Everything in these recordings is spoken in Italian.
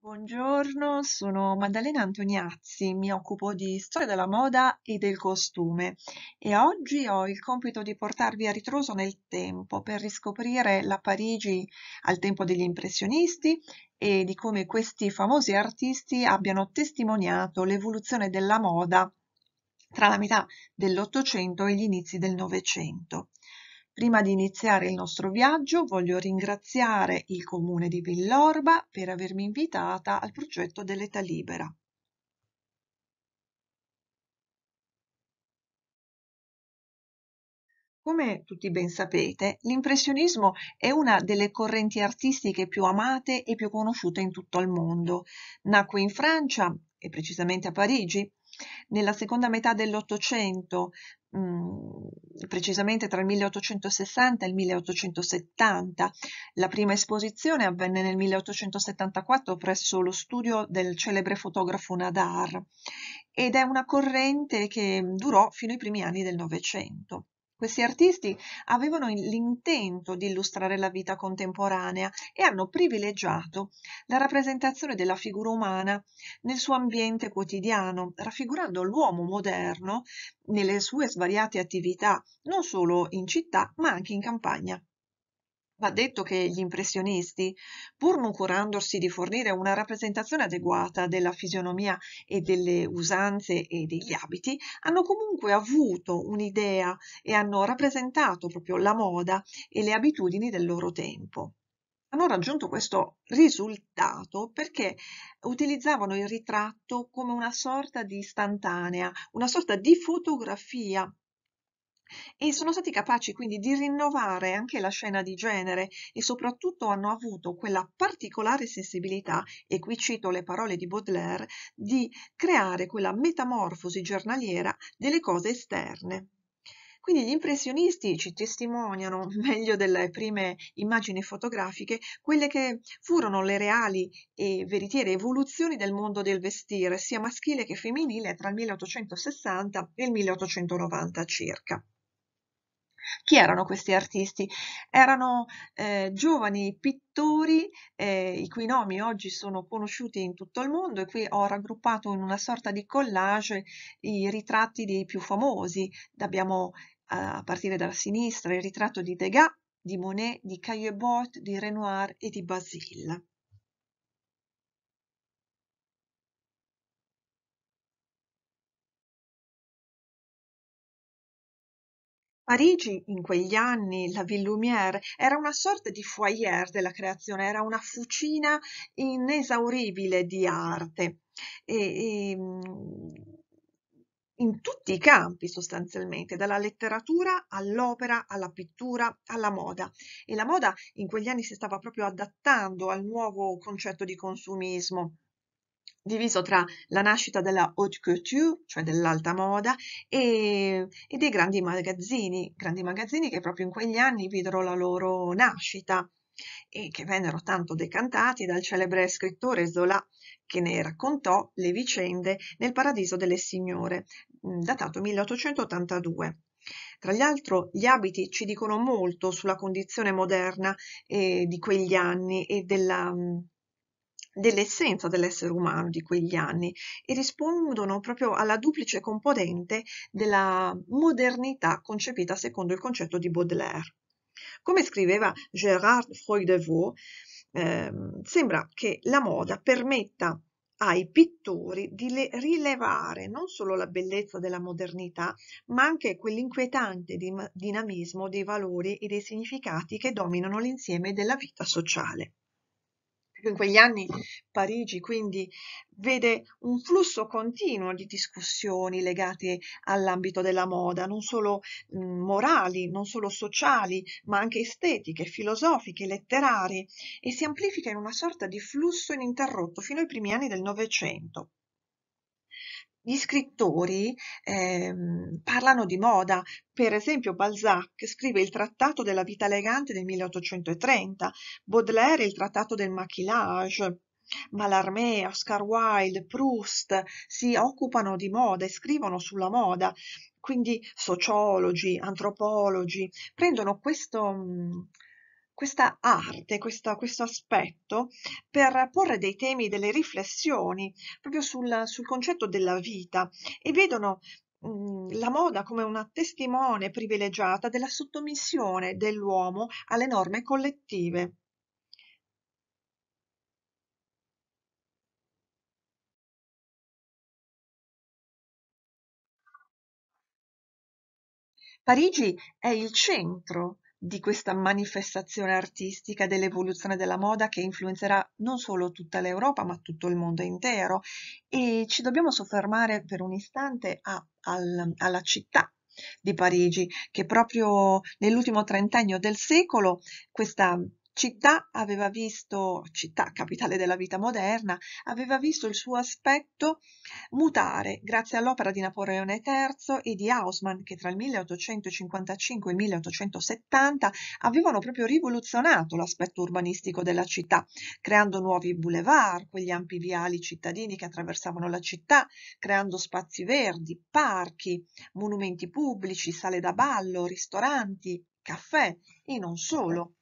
Buongiorno, sono Maddalena Antoniazzi, mi occupo di storia della moda e del costume e oggi ho il compito di portarvi a ritroso nel tempo per riscoprire la Parigi al tempo degli impressionisti e di come questi famosi artisti abbiano testimoniato l'evoluzione della moda tra la metà dell'Ottocento e gli inizi del Novecento. Prima di iniziare il nostro viaggio voglio ringraziare il comune di Villorba per avermi invitata al progetto dell'età libera. Come tutti ben sapete, l'impressionismo è una delle correnti artistiche più amate e più conosciute in tutto il mondo. Nacque in Francia, e precisamente a Parigi, nella seconda metà dell'Ottocento, Mm, precisamente tra il 1860 e il 1870. La prima esposizione avvenne nel 1874 presso lo studio del celebre fotografo Nadar ed è una corrente che durò fino ai primi anni del Novecento. Questi artisti avevano l'intento di illustrare la vita contemporanea e hanno privilegiato la rappresentazione della figura umana nel suo ambiente quotidiano, raffigurando l'uomo moderno nelle sue svariate attività, non solo in città ma anche in campagna. Va detto che gli impressionisti, pur non curandosi di fornire una rappresentazione adeguata della fisionomia e delle usanze e degli abiti, hanno comunque avuto un'idea e hanno rappresentato proprio la moda e le abitudini del loro tempo. Hanno raggiunto questo risultato perché utilizzavano il ritratto come una sorta di istantanea, una sorta di fotografia e sono stati capaci quindi di rinnovare anche la scena di genere e soprattutto hanno avuto quella particolare sensibilità, e qui cito le parole di Baudelaire, di creare quella metamorfosi giornaliera delle cose esterne. Quindi gli impressionisti ci testimoniano, meglio delle prime immagini fotografiche, quelle che furono le reali e veritiere evoluzioni del mondo del vestire, sia maschile che femminile, tra il 1860 e il 1890 circa. Chi erano questi artisti? Erano eh, giovani pittori eh, i cui nomi oggi sono conosciuti in tutto il mondo e qui ho raggruppato in una sorta di collage i ritratti dei più famosi. Abbiamo eh, a partire dalla sinistra il ritratto di Degas, di Monet, di Caillebotte, di Renoir e di Basile. Parigi, in quegli anni, la Ville Lumière era una sorta di foyer della creazione, era una fucina inesauribile di arte. E, e, mm, in tutti i campi sostanzialmente, dalla letteratura all'opera, alla pittura, alla moda. E la moda in quegli anni si stava proprio adattando al nuovo concetto di consumismo diviso tra la nascita della haute couture, cioè dell'alta moda, e, e, dei grandi magazzini, grandi magazzini che proprio in quegli anni videro la loro nascita e che vennero tanto decantati dal celebre scrittore Zola che ne raccontò le vicende nel Paradiso delle Signore, mm, datato 1882. Tra gli altro gli abiti ci dicono molto sulla condizione moderna eh, di quegli anni e della, mm, dell'essenza dell'essere umano di quegli anni e rispondono proprio alla duplice componente della modernità concepita secondo il concetto di Baudelaire. Come scriveva Gérard Freudevaux, eh, sembra che la moda permetta ai pittori di rilevare non solo la bellezza della modernità, ma anche quell'inquietante dinamismo dei valori e dei significati che dominano l'insieme della vita sociale in quegli anni Parigi quindi vede un flusso continuo di discussioni legate all'ambito della moda, non solo mh, mhmm, morali, non solo sociali, ma anche estetiche, filosofiche, letterarie, e si amplifica in una sorta di flusso ininterrotto fino ai primi anni del Novecento gli scrittori ehm, parlano di moda, per esempio Balzac scrive il trattato della vita elegante del 1830, Baudelaire il trattato del maquillage, Mallarmé, Oscar Wilde, Proust si occupano di moda e scrivono sulla moda, quindi sociologi, antropologi, prendono questo... Mh, mhmm, questa arte, questa, questo aspetto per porre dei temi, delle riflessioni proprio sul, sul concetto della vita e vedono mhmm, la moda come una testimone privilegiata della sottomissione dell'uomo alle norme collettive. Parigi è il centro di questa manifestazione artistica dell'evoluzione della moda che influenzerà non solo tutta l'Europa ma tutto il mondo intero e ci dobbiamo soffermare per un istante a, al, alla città di Parigi che proprio nell'ultimo trentennio del secolo questa Città aveva visto, città capitale della vita moderna, aveva visto il suo aspetto mutare grazie all'opera di Napoleone III e di Hausmann che tra il 1855 e il 1870 avevano proprio rivoluzionato l'aspetto urbanistico della città, creando nuovi boulevard, quegli ampi viali cittadini che attraversavano la città, creando spazi verdi, parchi, monumenti pubblici, sale da ballo, ristoranti, caffè e non solo.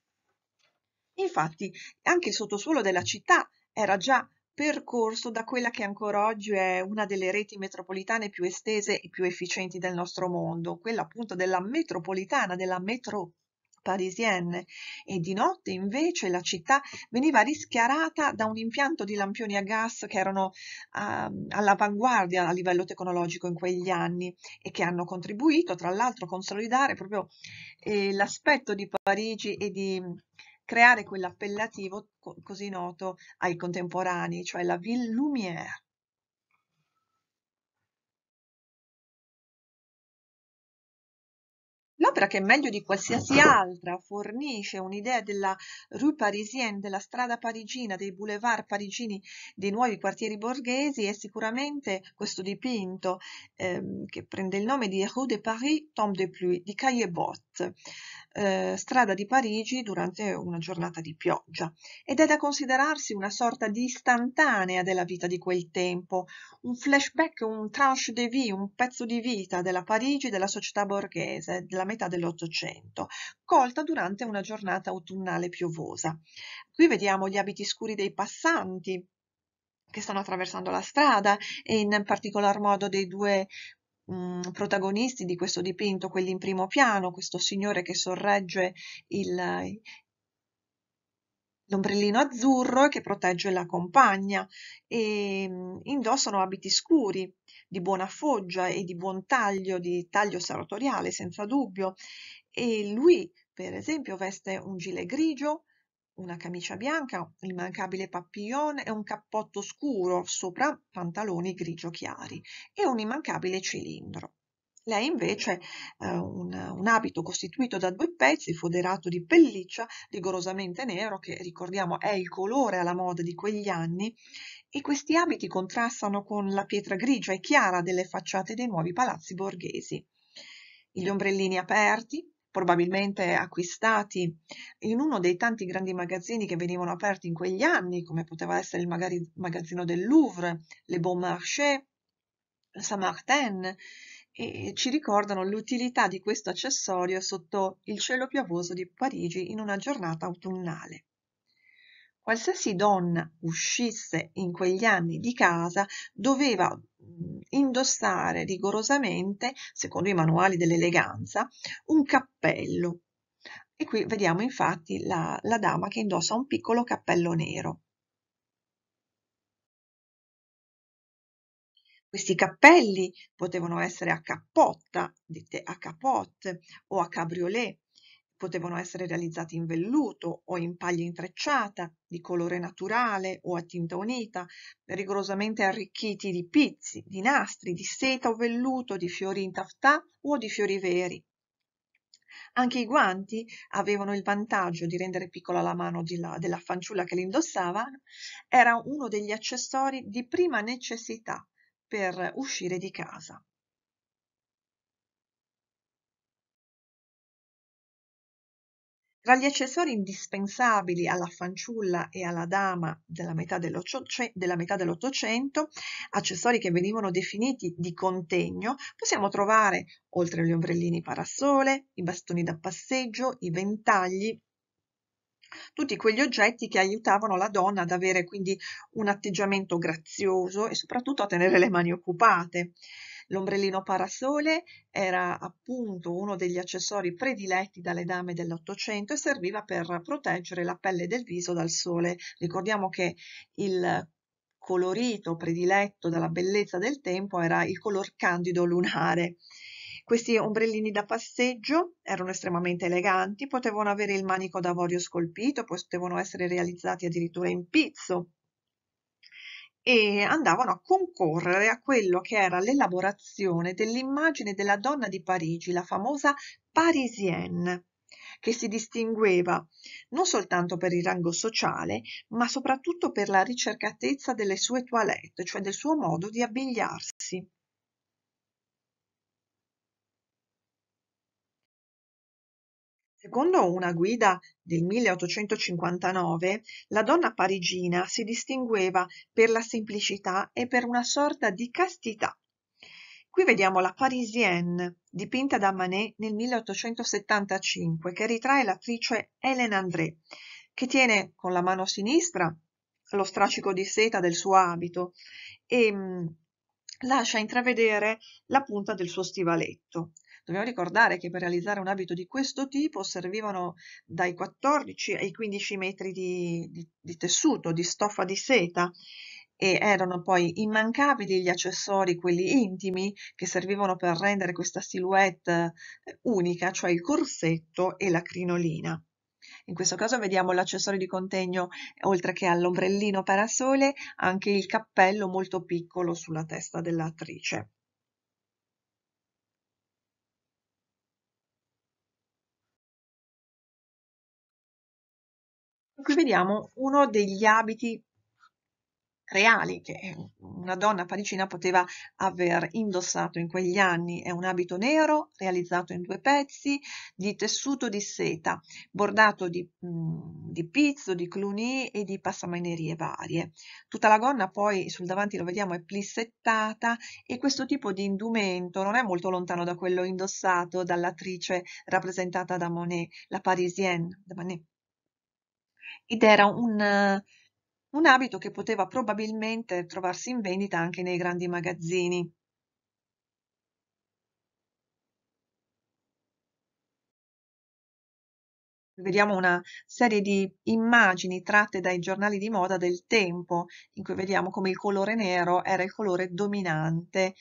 Infatti, anche il sottosuolo della città era già percorso da quella che ancora oggi è una delle reti metropolitane più estese e più efficienti del nostro mondo, quella appunto della metropolitana, della metro parisienne e di notte invece la città veniva rischiarata da un impianto di lampioni a gas che erano uh, all'avanguardia a livello tecnologico in quegli anni e che hanno contribuito tra l'altro a consolidare proprio eh, l'aspetto di Parigi e di creare quell'appellativo co- così noto ai contemporanei, cioè la Ville Lumière. L'opera che meglio di qualsiasi altra fornisce un'idea della rue parisienne, della strada parigina, dei boulevard parigini, dei nuovi quartieri borghesi è sicuramente questo dipinto ehm, che prende il nome di Rue de Paris, Tombe de Pluie di Caillebotte eh, strada di Parigi durante una giornata di pioggia ed è da considerarsi una sorta di istantanea della vita di quel tempo, un flashback, un tranche de vie, un pezzo di vita della Parigi della società borghese della metà dell'Ottocento, colta durante una giornata autunnale piovosa. Qui vediamo gli abiti scuri dei passanti, che stanno attraversando la strada e in particolar modo dei due mh, mm, protagonisti di questo dipinto, quelli in primo piano, questo signore che sorregge il, l'ombrellino azzurro che protegge la compagna e mm, indossano abiti scuri di buona foggia e di buon taglio, di taglio sartoriale senza dubbio e lui per esempio veste un gilet grigio una camicia bianca, l'immancabile papillon e un cappotto scuro sopra pantaloni grigio chiari e un immancabile cilindro. Lei invece eh, un, un, abito costituito da due pezzi foderato di pelliccia rigorosamente nero, che ricordiamo è il colore alla moda di quegli anni, e questi abiti contrastano con la pietra grigia e chiara delle facciate dei nuovi palazzi borghesi. Gli ombrellini aperti, probabilmente acquistati in uno dei tanti grandi magazzini che venivano aperti in quegli anni, come poteva essere il magari, magazzino del Louvre, Le Bon Marché, Saint-Martin, e ci ricordano l'utilità di questo accessorio sotto il cielo piovoso di Parigi in una giornata autunnale qualsiasi donna uscisse in quegli anni di casa doveva indossare rigorosamente, secondo i manuali dell'eleganza, un cappello. E qui vediamo infatti la, la dama che indossa un piccolo cappello nero. Questi cappelli potevano essere a cappotta, dette a capote o a cabriolet, Potevano essere realizzati in velluto o in paglia intrecciata, di colore naturale o a tinta unita, rigorosamente arricchiti di pizzi, di nastri, di seta o velluto, di fiori in taftà o di fiori veri. Anche i guanti avevano il vantaggio di rendere piccola la mano della, della fanciulla che li indossava, era uno degli accessori di prima necessità per uscire di casa. Tra gli accessori indispensabili alla fanciulla e alla dama della metà dell'Ottocento, cioè accessori che venivano definiti di contegno, possiamo trovare, oltre gli ombrellini parasole, i bastoni da passeggio, i ventagli, tutti quegli oggetti che aiutavano la donna ad avere quindi un atteggiamento grazioso e soprattutto a tenere le mani occupate. L'ombrellino parasole era appunto uno degli accessori prediletti dalle dame dell'Ottocento e serviva per proteggere la pelle del viso dal sole. Ricordiamo che il colorito prediletto dalla bellezza del tempo era il color candido lunare. Questi ombrellini da passeggio erano estremamente eleganti, potevano avere il manico d'avorio scolpito, potevano essere realizzati addirittura in pizzo e andavano a concorrere a quello che era l'elaborazione dell'immagine della donna di Parigi, la famosa Parisienne, che si distingueva non soltanto per il rango sociale, ma soprattutto per la ricercatezza delle sue toilette, cioè del suo modo di abbigliarsi. Secondo una guida del 1859, la donna parigina si distingueva per la semplicità e per una sorta di castità. Qui vediamo la Parisienne, dipinta da Manet nel 1875, che ritrae l'attrice Hélène André, che tiene con la mano sinistra lo strascico di seta del suo abito e mh, mm, lascia intravedere la punta del suo stivaletto. Dobbiamo ricordare che per realizzare un abito di questo tipo servivano dai 14 ai 15 metri di, di, di tessuto, di stoffa di seta e erano poi immancabili gli accessori, quelli intimi, che servivano per rendere questa silhouette eh, unica, cioè il corsetto e la crinolina. In questo caso vediamo l'accessorio di contegno, oltre che all'ombrellino parasole, anche il cappello molto piccolo sulla testa dell'attrice. qui vediamo uno degli abiti reali che una donna parigina poteva aver indossato in quegli anni. È un abito nero realizzato in due pezzi di tessuto di seta, bordato di, mm, di pizzo, di cluny e di passamanerie varie. Tutta la gonna poi sul davanti lo vediamo è plissettata e questo tipo di indumento non è molto lontano da quello indossato dall'attrice rappresentata da Monet, la Parisienne de Monet ed era un, un abito che poteva probabilmente trovarsi in vendita anche nei grandi magazzini. vediamo una serie di immagini tratte dai giornali di moda del tempo, in cui vediamo come il colore nero era il colore dominante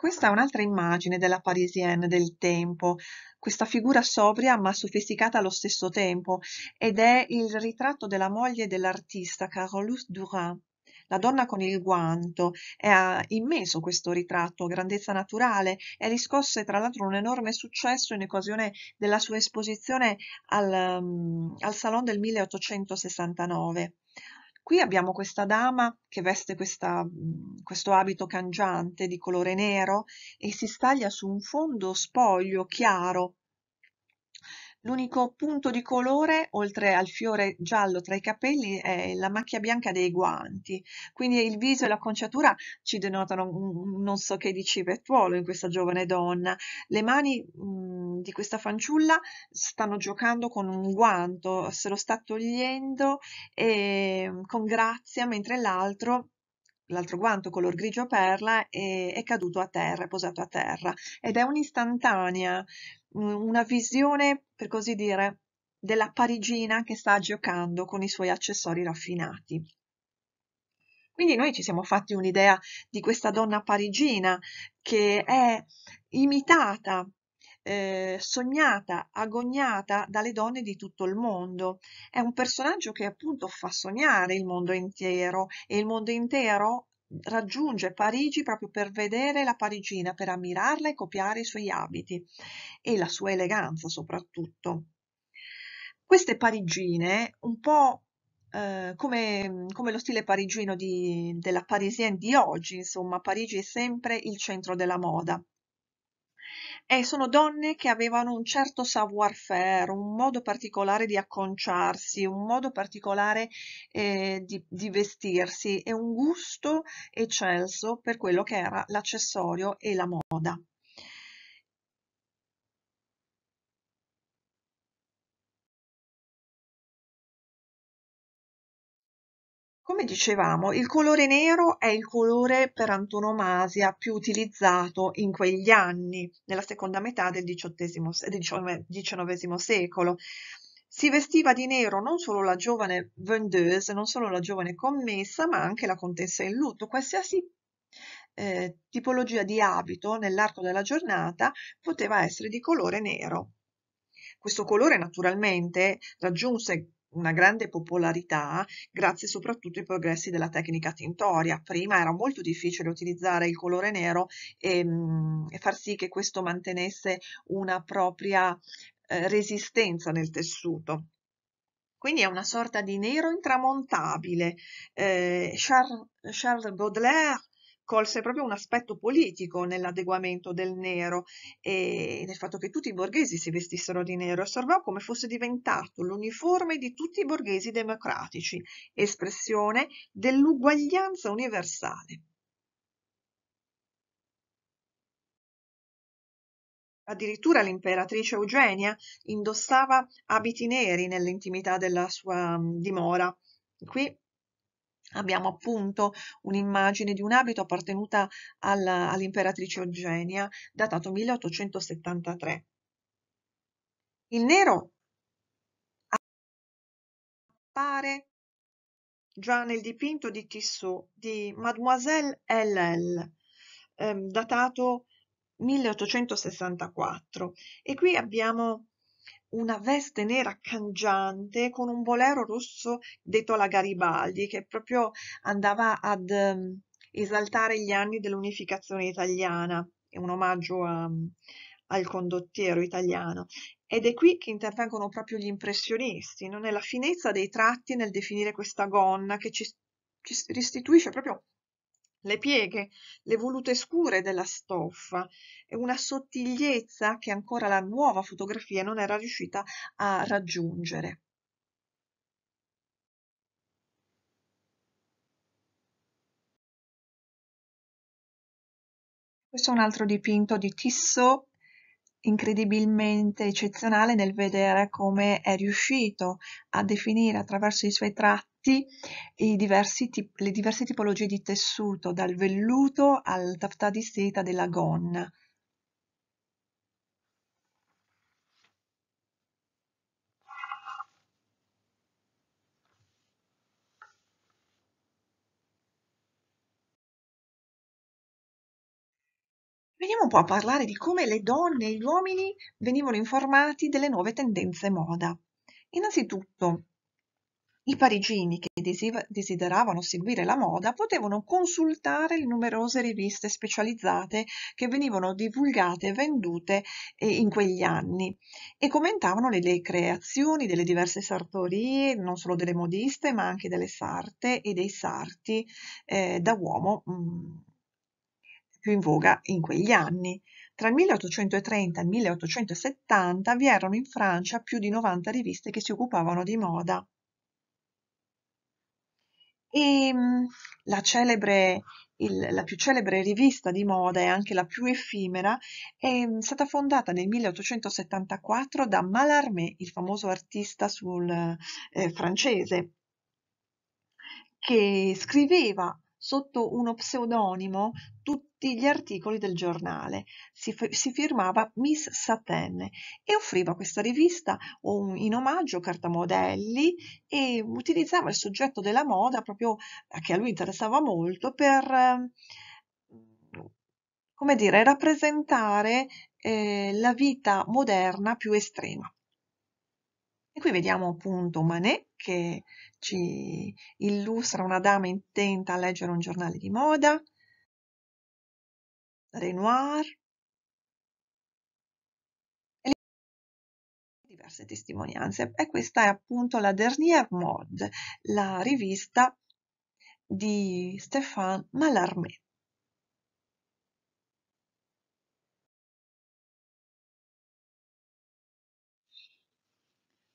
Questa è un'altra immagine della Parisienne del tempo, questa figura sobria ma sofisticata allo stesso tempo, ed è il ritratto della moglie dell'artista Carolus Durand. La donna con il guanto è ah, immenso questo ritratto, grandezza naturale, e riscosse tra l'altro un enorme successo in occasione della sua esposizione al, um, al Salon del 1869. Qui abbiamo questa dama che veste questa, questo abito cangiante di colore nero e si staglia su un fondo spoglio chiaro L'unico punto di colore, oltre al fiore giallo tra i capelli, è la macchia bianca dei guanti. Quindi il viso e l'acconciatura ci denotano non so che di civettuolo in questa giovane donna. Le mani mh, mm, di questa fanciulla stanno giocando con un guanto, se lo sta togliendo e, ehm, con grazia, mentre l'altro l'altro guanto color grigio perla è, è caduto a terra, è posato a terra ed è un'istantanea, una visione, per così dire, della parigina che sta giocando con i suoi accessori raffinati. Quindi noi ci siamo fatti un'idea di questa donna parigina che è imitata eh, sognata, agognata dalle donne di tutto il mondo. È un personaggio che appunto fa sognare il mondo intero e il mondo intero raggiunge Parigi proprio per vedere la parigina, per ammirarla e copiare i suoi abiti e la sua eleganza soprattutto. Queste parigine, un po' Uh, come, come, lo stile parigino di, della Parisienne di oggi, insomma, Parigi è sempre il centro della moda. E sono donne che avevano un certo savoir-faire, un modo particolare di acconciarsi, un modo particolare eh, di, di vestirsi e un gusto eccelso per quello che era l'accessorio e la moda. Come dicevamo, il colore nero è il colore per antonomasia più utilizzato in quegli anni, nella seconda metà del XIX secolo. Si vestiva di nero non solo la giovane vendeuse, non solo la giovane commessa, ma anche la contessa in lutto. Qualsiasi eh, tipologia di abito nell'arco della giornata poteva essere di colore nero. Questo colore naturalmente raggiunse una grande popolarità grazie soprattutto ai progressi della tecnica tintoria. Prima era molto difficile utilizzare il colore nero e, mm, e far sì che questo mantenesse una propria eh, resistenza nel tessuto. Quindi è una sorta di nero intramontabile. Eh, Charles, Charles Baudelaire colse proprio un aspetto politico nell'adeguamento del nero e nel fatto che tutti i borghesi si vestissero di nero, osservò come fosse diventato l'uniforme di tutti i borghesi democratici, espressione dell'uguaglianza universale. Addirittura l'imperatrice Eugenia indossava abiti neri nell'intimità della sua dimora. Qui Abbiamo appunto un'immagine di un abito appartenuta alla, all'imperatrice Eugenia, datato 1873. Il nero appare già nel dipinto di Tissot di Mademoiselle LL, ehm, datato 1864. E qui abbiamo una veste nera cangiante con un bolero rosso detto la Garibaldi che proprio andava ad um, esaltare gli anni dell'unificazione italiana, è un omaggio a, al condottiero italiano. Ed è qui che intervengono proprio gli impressionisti, non è la finezza dei tratti nel definire questa gonna che ci, ci restituisce proprio le pieghe, le volute scure della stoffa e una sottigliezza che ancora la nuova fotografia non era riuscita a raggiungere. Questo è un altro dipinto di Tissot incredibilmente eccezionale nel vedere come è riuscito a definire attraverso i suoi tratti tutti tip- le diverse tipologie di tessuto, dal velluto al taftà di seta della gonna. Veniamo un po' a parlare di come le donne e gli uomini venivano informati delle nuove tendenze moda. Innanzitutto, i parigini che desideravano seguire la moda potevano consultare le numerose riviste specializzate che venivano divulgate e vendute eh, in quegli anni e commentavano le, le creazioni delle diverse sartorie, non solo delle modiste, ma anche delle sarte e dei sarti eh, da uomo mh, mm, più in voga in quegli anni. Tra il 1830 e il 1870 vi erano in Francia più di 90 riviste che si occupavano di moda. E ehm, la, celebre, il, la più celebre rivista di moda e anche la più effimera è mm, stata fondata nel 1874 da Mallarmé, il famoso artista sul, eh, francese, che scriveva sotto uno pseudonimo tutti gli articoli del giornale. Si, si firmava Miss Satin e offriva questa rivista in omaggio cartamodelli e utilizzava il soggetto della moda proprio che a lui interessava molto per ehm, come dire, rappresentare eh, la vita moderna più estrema. E qui vediamo appunto Manet che ci illustra una dama intenta a leggere un giornale di moda, Renoir, diverse testimonianze. E questa è appunto la Dernière Mode, la rivista di Stéphane Mallarmé.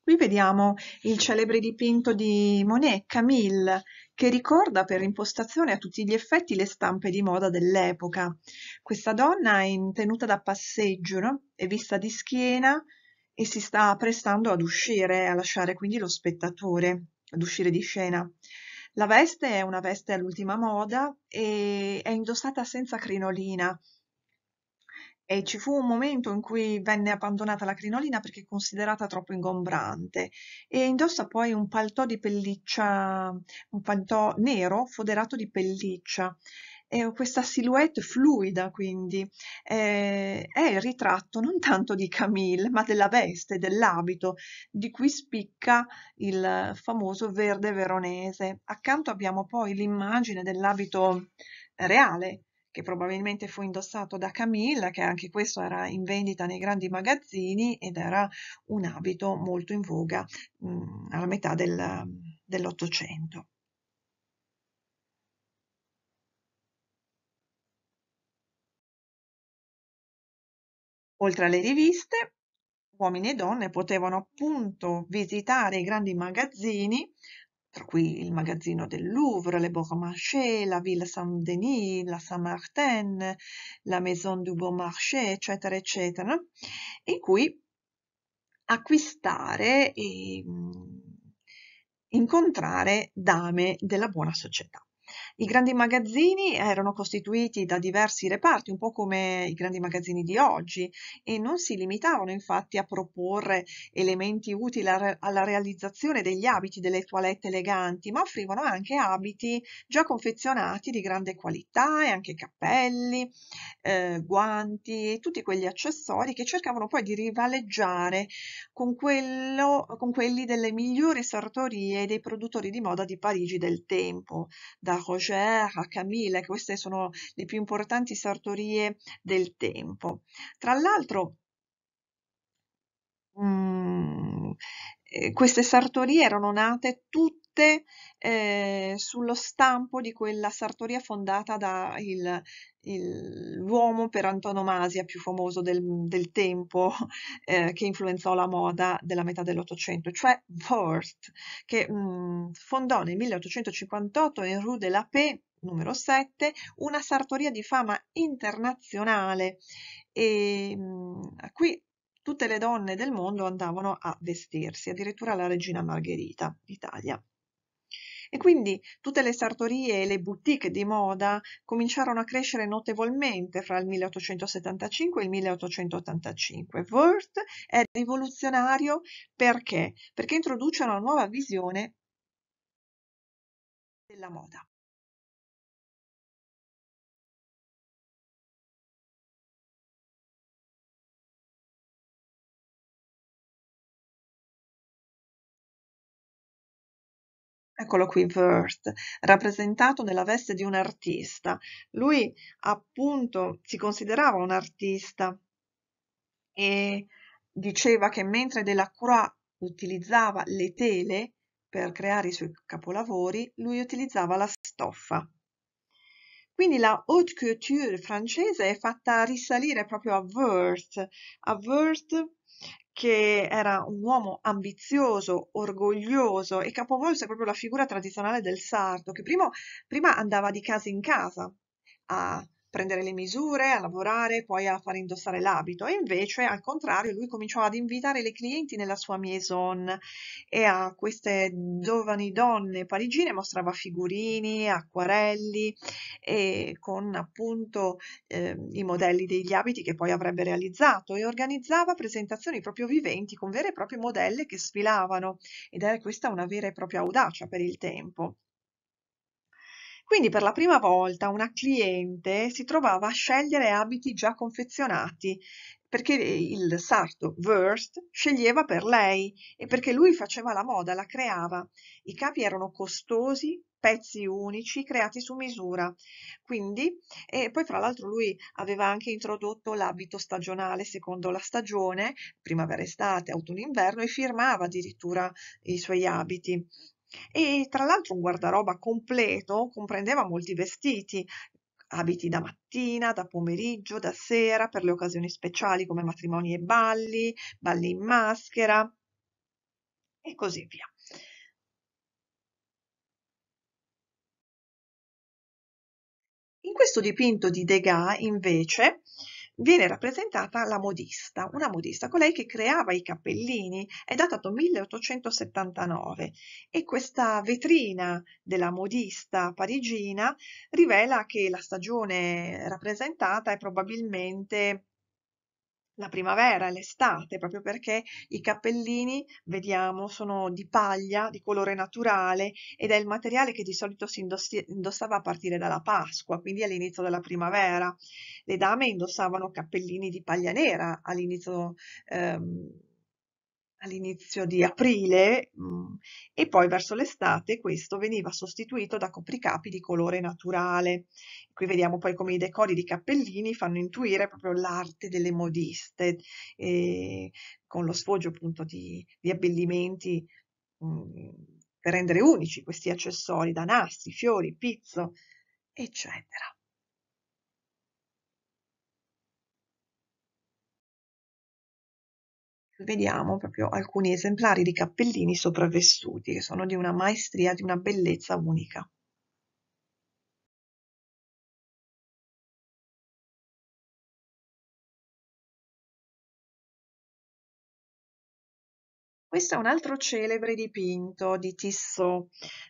Qui vediamo il celebre dipinto di Monet, Camille, che ricorda per impostazione a tutti gli effetti le stampe di moda dell'epoca. Questa donna è in tenuta da passeggio, no? è vista di schiena e si sta prestando ad uscire, a lasciare quindi lo spettatore, ad uscire di scena. La veste è una veste all'ultima moda e è indossata senza crinolina, e ci fu un momento in cui venne abbandonata la crinolina perché considerata troppo ingombrante e indossa poi un paltò di pelliccia, un paltò nero foderato di pelliccia. E questa silhouette fluida quindi eh, è il ritratto non tanto di Camille ma della veste, dell'abito di cui spicca il famoso verde veronese. Accanto abbiamo poi l'immagine dell'abito reale che probabilmente fu indossato da Camilla, che anche questo era in vendita nei grandi magazzini ed era un abito molto in voga mh, mm, alla metà del, dell'Ottocento. Oltre alle riviste, uomini e donne potevano appunto visitare i grandi magazzini tra cui il magazzino del Louvre, le Bourg-Marché, la Ville Saint-Denis, la Saint-Martin, la Maison du Bon Marché, eccetera, eccetera, in cui acquistare e mm, incontrare dame della buona società. I grandi magazzini erano costituiti da diversi reparti, un po' come i grandi magazzini di oggi, e non si limitavano infatti a proporre elementi utili alla realizzazione degli abiti delle toilette eleganti, ma offrivano anche abiti già confezionati di grande qualità e anche cappelli, eh, guanti e tutti quegli accessori che cercavano poi di rivaleggiare con, quello, con quelli delle migliori sartorie dei produttori di moda di Parigi del tempo, da Roger Roger, a Camille, queste sono le più importanti sartorie del tempo. Tra l'altro, mh, mm, eh, queste sartorie erano nate tutte tutte eh, sullo stampo di quella sartoria fondata dall'uomo per antonomasia più famoso del, del tempo eh, che influenzò la moda della metà dell'Ottocento, cioè Wurst, che mh, mm, fondò nel 1858 in Rue de la Paix numero 7, una sartoria di fama internazionale e mh, mm, qui tutte le donne del mondo andavano a vestirsi, addirittura la regina Margherita d'Italia. E quindi tutte le sartorie e le boutique di moda cominciarono a crescere notevolmente fra il 1875 e il 1885. Wirth è rivoluzionario perché? Perché introduce una nuova visione della moda. Eccolo qui, Wirth, rappresentato nella veste di un artista. Lui appunto si considerava un artista e diceva che mentre Delacroix utilizzava le tele per creare i suoi capolavori, lui utilizzava la stoffa. Quindi la haute couture francese è fatta risalire proprio a Wirth. A Wirth che era un uomo ambizioso, orgoglioso e capovolse proprio la figura tradizionale del sardo, che prima, prima andava di casa in casa a prendere le misure, a lavorare, poi a far indossare l'abito. E invece, al contrario, lui cominciò ad invitare le clienti nella sua maison e a queste giovani donne parigine mostrava figurini, acquarelli e con appunto eh, i modelli degli abiti che poi avrebbe realizzato e organizzava presentazioni proprio viventi con vere e proprie modelle che sfilavano ed era questa una vera e propria audacia per il tempo. Quindi per la prima volta una cliente si trovava a scegliere abiti già confezionati perché il sarto Wurst sceglieva per lei e perché lui faceva la moda, la creava. I capi erano costosi, pezzi unici creati su misura. Quindi, e poi fra l'altro lui aveva anche introdotto l'abito stagionale secondo la stagione, primavera, estate, autunno, inverno e firmava addirittura i suoi abiti e tra l'altro un guardaroba completo comprendeva molti vestiti, abiti da mattina, da pomeriggio, da sera, per le occasioni speciali come matrimoni e balli, balli in maschera e così via. In questo dipinto di Degas, invece, viene rappresentata la modista, una modista, colei che creava i cappellini, è datato 1879 e questa vetrina della modista parigina rivela che la stagione rappresentata è probabilmente la primavera, l'estate, proprio perché i cappellini, vediamo, sono di paglia, di colore naturale ed è il materiale che di solito si indossava a partire dalla Pasqua, quindi all'inizio della primavera. Le dame indossavano cappellini di paglia nera all'inizio ehm, all'inizio di aprile mh, mm, e poi verso l'estate questo veniva sostituito da copricapi di colore naturale. Qui vediamo poi come i decori di cappellini fanno intuire proprio l'arte delle modiste, eh, con lo sfoggio appunto di, di abbellimenti mh, mm, per rendere unici questi accessori da nastri, fiori, pizzo, eccetera. vediamo proprio alcuni esemplari di cappellini sopravvissuti, che sono di una maestria, di una bellezza unica. Questo è un altro celebre dipinto di Tissot,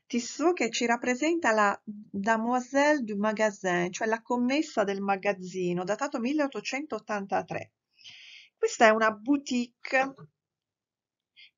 Tissot che ci rappresenta la Damoiselle du Magasin, cioè la commessa del magazzino, datato 1883. Questa è una boutique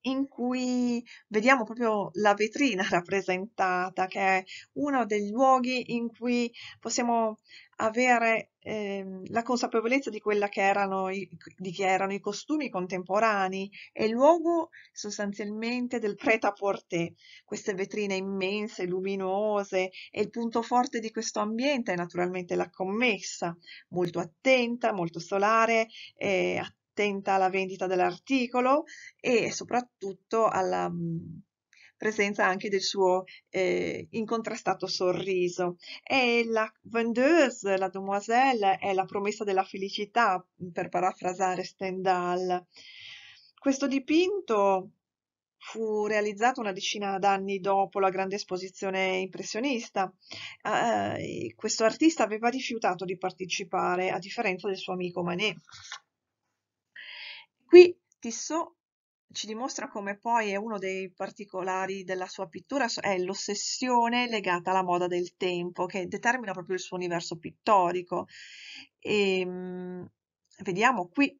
in cui vediamo proprio la vetrina rappresentata, che è uno dei luoghi in cui possiamo avere eh, la consapevolezza di, i, di, che erano i costumi contemporanei È il luogo sostanzialmente del prêt-à-porter, queste vetrine immense, luminose e il punto forte di questo ambiente è naturalmente la commessa, molto attenta, molto solare, eh, attiva attenta alla vendita dell'articolo e soprattutto alla mm, presenza anche del suo eh, incontrastato sorriso. E la vendeuse, la demoiselle, è la promessa della felicità, mm, per parafrasare Stendhal. Questo dipinto fu realizzato una decina d'anni dopo la grande esposizione impressionista. Ah, eh, questo artista aveva rifiutato di partecipare, a differenza del suo amico Manet. Qui Tissot ci dimostra come poi è uno dei particolari della sua pittura è l'ossessione legata alla moda del tempo che determina proprio il suo universo pittorico. E, ehm, vediamo qui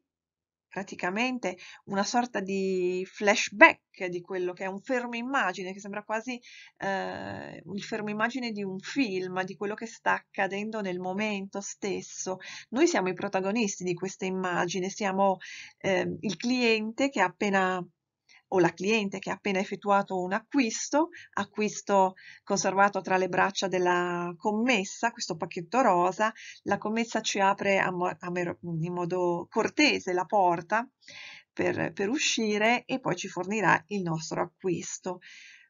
praticamente una sorta di flashback di quello che è un fermo immagine, che sembra quasi eh, il fermo immagine di un film, di quello che sta accadendo nel momento stesso. Noi siamo i protagonisti di questa immagine, siamo eh, il cliente che ha appena o la cliente che ha appena effettuato un acquisto, acquisto conservato tra le braccia della commessa, questo pacchetto rosa, la commessa ci apre a mo a in modo cortese la porta per, per uscire e poi ci fornirà il nostro acquisto.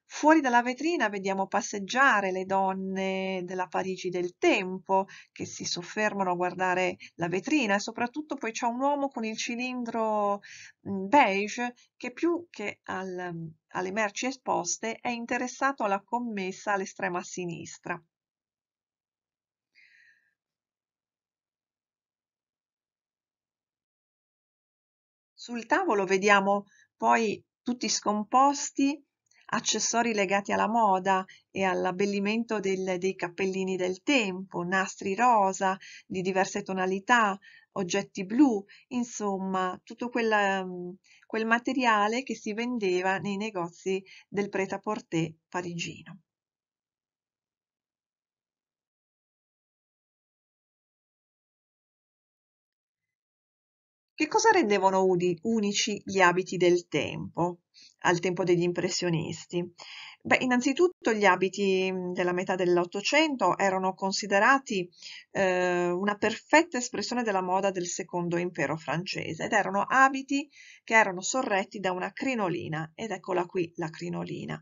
Fuori dalla vetrina vediamo passeggiare le donne della Parigi del tempo che si soffermano a guardare la vetrina e soprattutto poi c'è un uomo con il cilindro mm, beige che più che al, alle merci esposte è interessato alla commessa all'estrema sinistra. Sul tavolo vediamo poi tutti scomposti accessori legati alla moda e all'abbellimento del, dei cappellini del tempo, nastri rosa di diverse tonalità, oggetti blu, insomma tutto quella, mm, quel materiale che si vendeva nei negozi del Prêt-à-Porter parigino. Che cosa rendevano unici gli abiti del tempo? al tempo degli impressionisti? Beh, innanzitutto gli abiti mm, della metà dell'Ottocento erano considerati eh, una perfetta espressione della moda del secondo impero francese ed erano abiti che erano sorretti da una crinolina ed eccola qui la crinolina.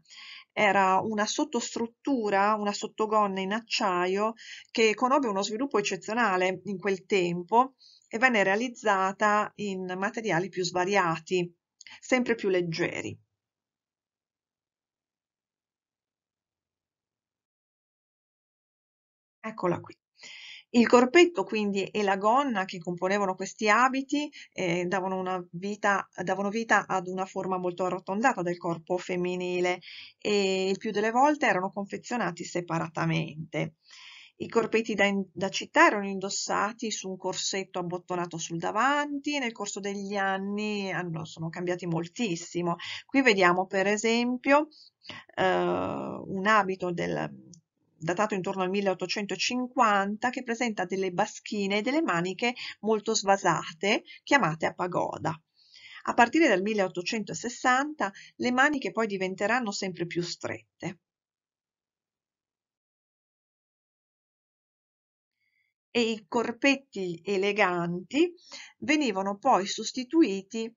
Era una sottostruttura, una sottogonna in acciaio che conobbe uno sviluppo eccezionale in quel tempo e venne realizzata in materiali più svariati, sempre più leggeri. Eccola qui. Il corpetto quindi e la gonna che componevano questi abiti eh, davano, vita, davano, vita, ad una forma molto arrotondata del corpo femminile e il più delle volte erano confezionati separatamente. I corpetti da, da città erano indossati su un corsetto abbottonato sul davanti, e nel corso degli anni hanno, sono cambiati moltissimo. Qui vediamo per esempio Uh, un abito del datato intorno al 1850, che presenta delle baschine e delle maniche molto svasate, chiamate a pagoda. A partire dal 1860 le maniche poi diventeranno sempre più strette. E i corpetti eleganti venivano poi sostituiti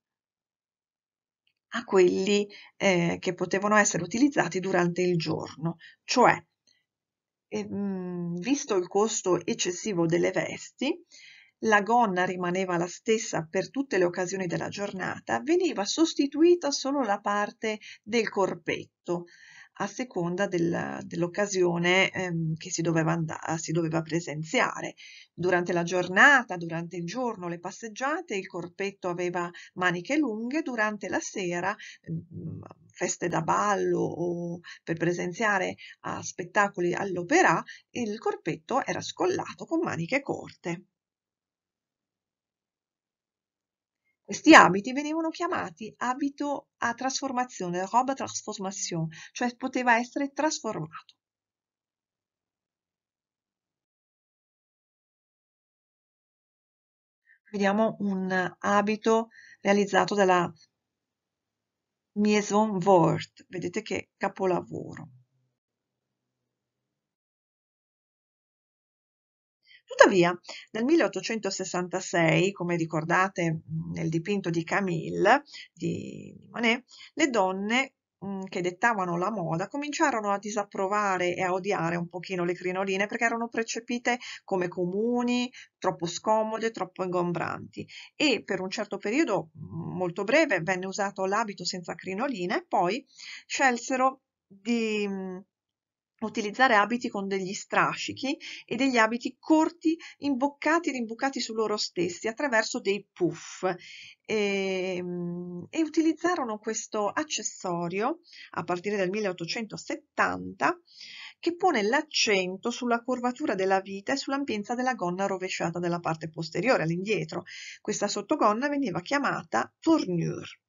a quelli eh, che potevano essere utilizzati durante il giorno, cioè e, mh, mhmm, visto il costo eccessivo delle vesti, la gonna rimaneva la stessa per tutte le occasioni della giornata, veniva sostituita solo la parte del corpetto, a seconda del, dell'occasione ehm, che si doveva, andare, si doveva presenziare. Durante la giornata, durante il giorno, le passeggiate, il corpetto aveva maniche lunghe, durante la sera, ehm, feste da ballo o per presenziare a spettacoli all'opera, il corpetto era scollato con maniche corte. Questi abiti venivano chiamati abito a trasformazione, roba trasformazione, cioè poteva essere trasformato. Vediamo un abito realizzato dalla Maison Wort, vedete che capolavoro. Tuttavia, nel 1866, come ricordate mm, nel dipinto di Camille di Monet, le donne mm, che dettavano la moda cominciarono a disapprovare e a odiare un pochino le crinoline perché erano percepite come comuni, troppo scomode, troppo ingombranti e per un certo periodo mm, molto breve venne usato l'abito senza crinoline e poi scelsero di utilizzare abiti con degli strascichi e degli abiti corti, imboccati e rimboccati su loro stessi attraverso dei puff e, ehm, e, utilizzarono questo accessorio a partire dal 1870 che pone l'accento sulla curvatura della vita e sull'ampiezza della gonna rovesciata della parte posteriore all'indietro. Questa sottogonna veniva chiamata tournure.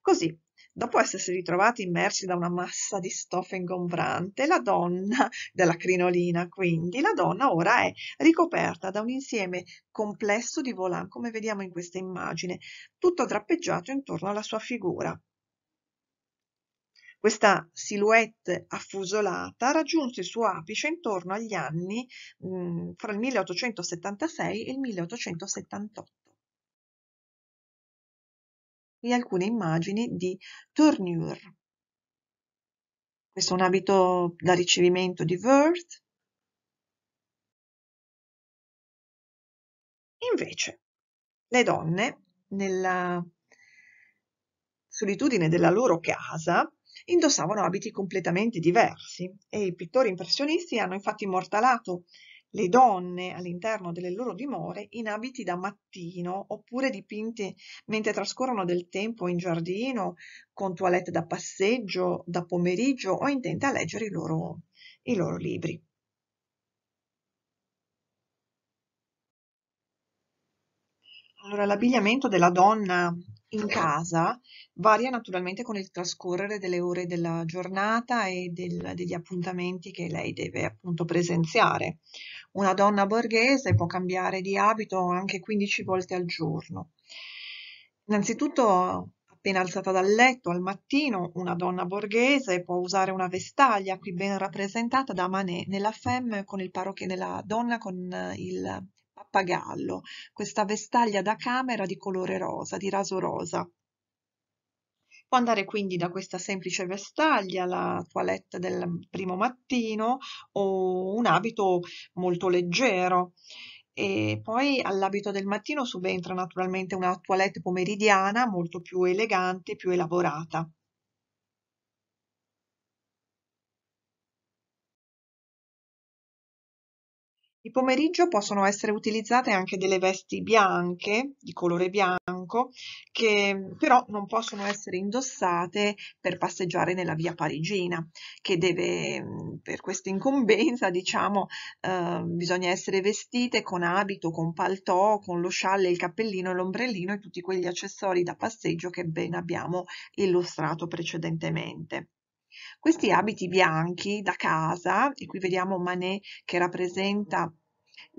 Così Dopo essersi ritrovati immersi da una massa di stoffa ingombrante, la donna, della crinolina quindi, la donna ora è ricoperta da un insieme complesso di volant, come vediamo in questa immagine, tutto drappeggiato intorno alla sua figura. Questa silhouette affusolata raggiunse il suo apice intorno agli anni mh, fra il 1876 e il 1878 e alcune immagini di Tournure. Questo è un abito da ricevimento di Worth. Invece, le donne, nella solitudine della loro casa, indossavano abiti completamente diversi e i pittori impressionisti hanno infatti immortalato le donne all'interno delle loro dimore in abiti da mattino oppure dipinti mentre trascorrono del tempo in giardino, con toilette da passeggio, da pomeriggio o intente a leggere i loro, i loro libri. Allora, l'abbigliamento della donna in casa varia naturalmente con il trascorrere delle ore della giornata e del, degli appuntamenti che lei deve appunto presenziare. Una donna borghese può cambiare di abito anche 15 volte al giorno. Innanzitutto appena alzata dal letto al mattino, una donna borghese può usare una vestaglia, qui ben rappresentata da Manet, nella femme con il parroquia, nella donna con il pappagallo, questa vestaglia da camera di colore rosa, di raso rosa. Può andare quindi da questa semplice vestaglia alla toilette del primo mattino o un abito molto leggero. E poi all'abito del mattino subentra naturalmente una toilette pomeridiana molto più elegante, più elaborata. pomeriggio possono essere utilizzate anche delle vesti bianche, di colore bianco, che mm, però non possono essere indossate per passeggiare nella via parigina, che deve, mm, per questa incombenza, diciamo, eh, bisogna essere vestite con abito, con paltò, con lo scialle, il cappellino, l'ombrellino e tutti quegli accessori da passeggio che ben abbiamo illustrato precedentemente. Questi abiti bianchi da casa, e qui vediamo Manet che rappresenta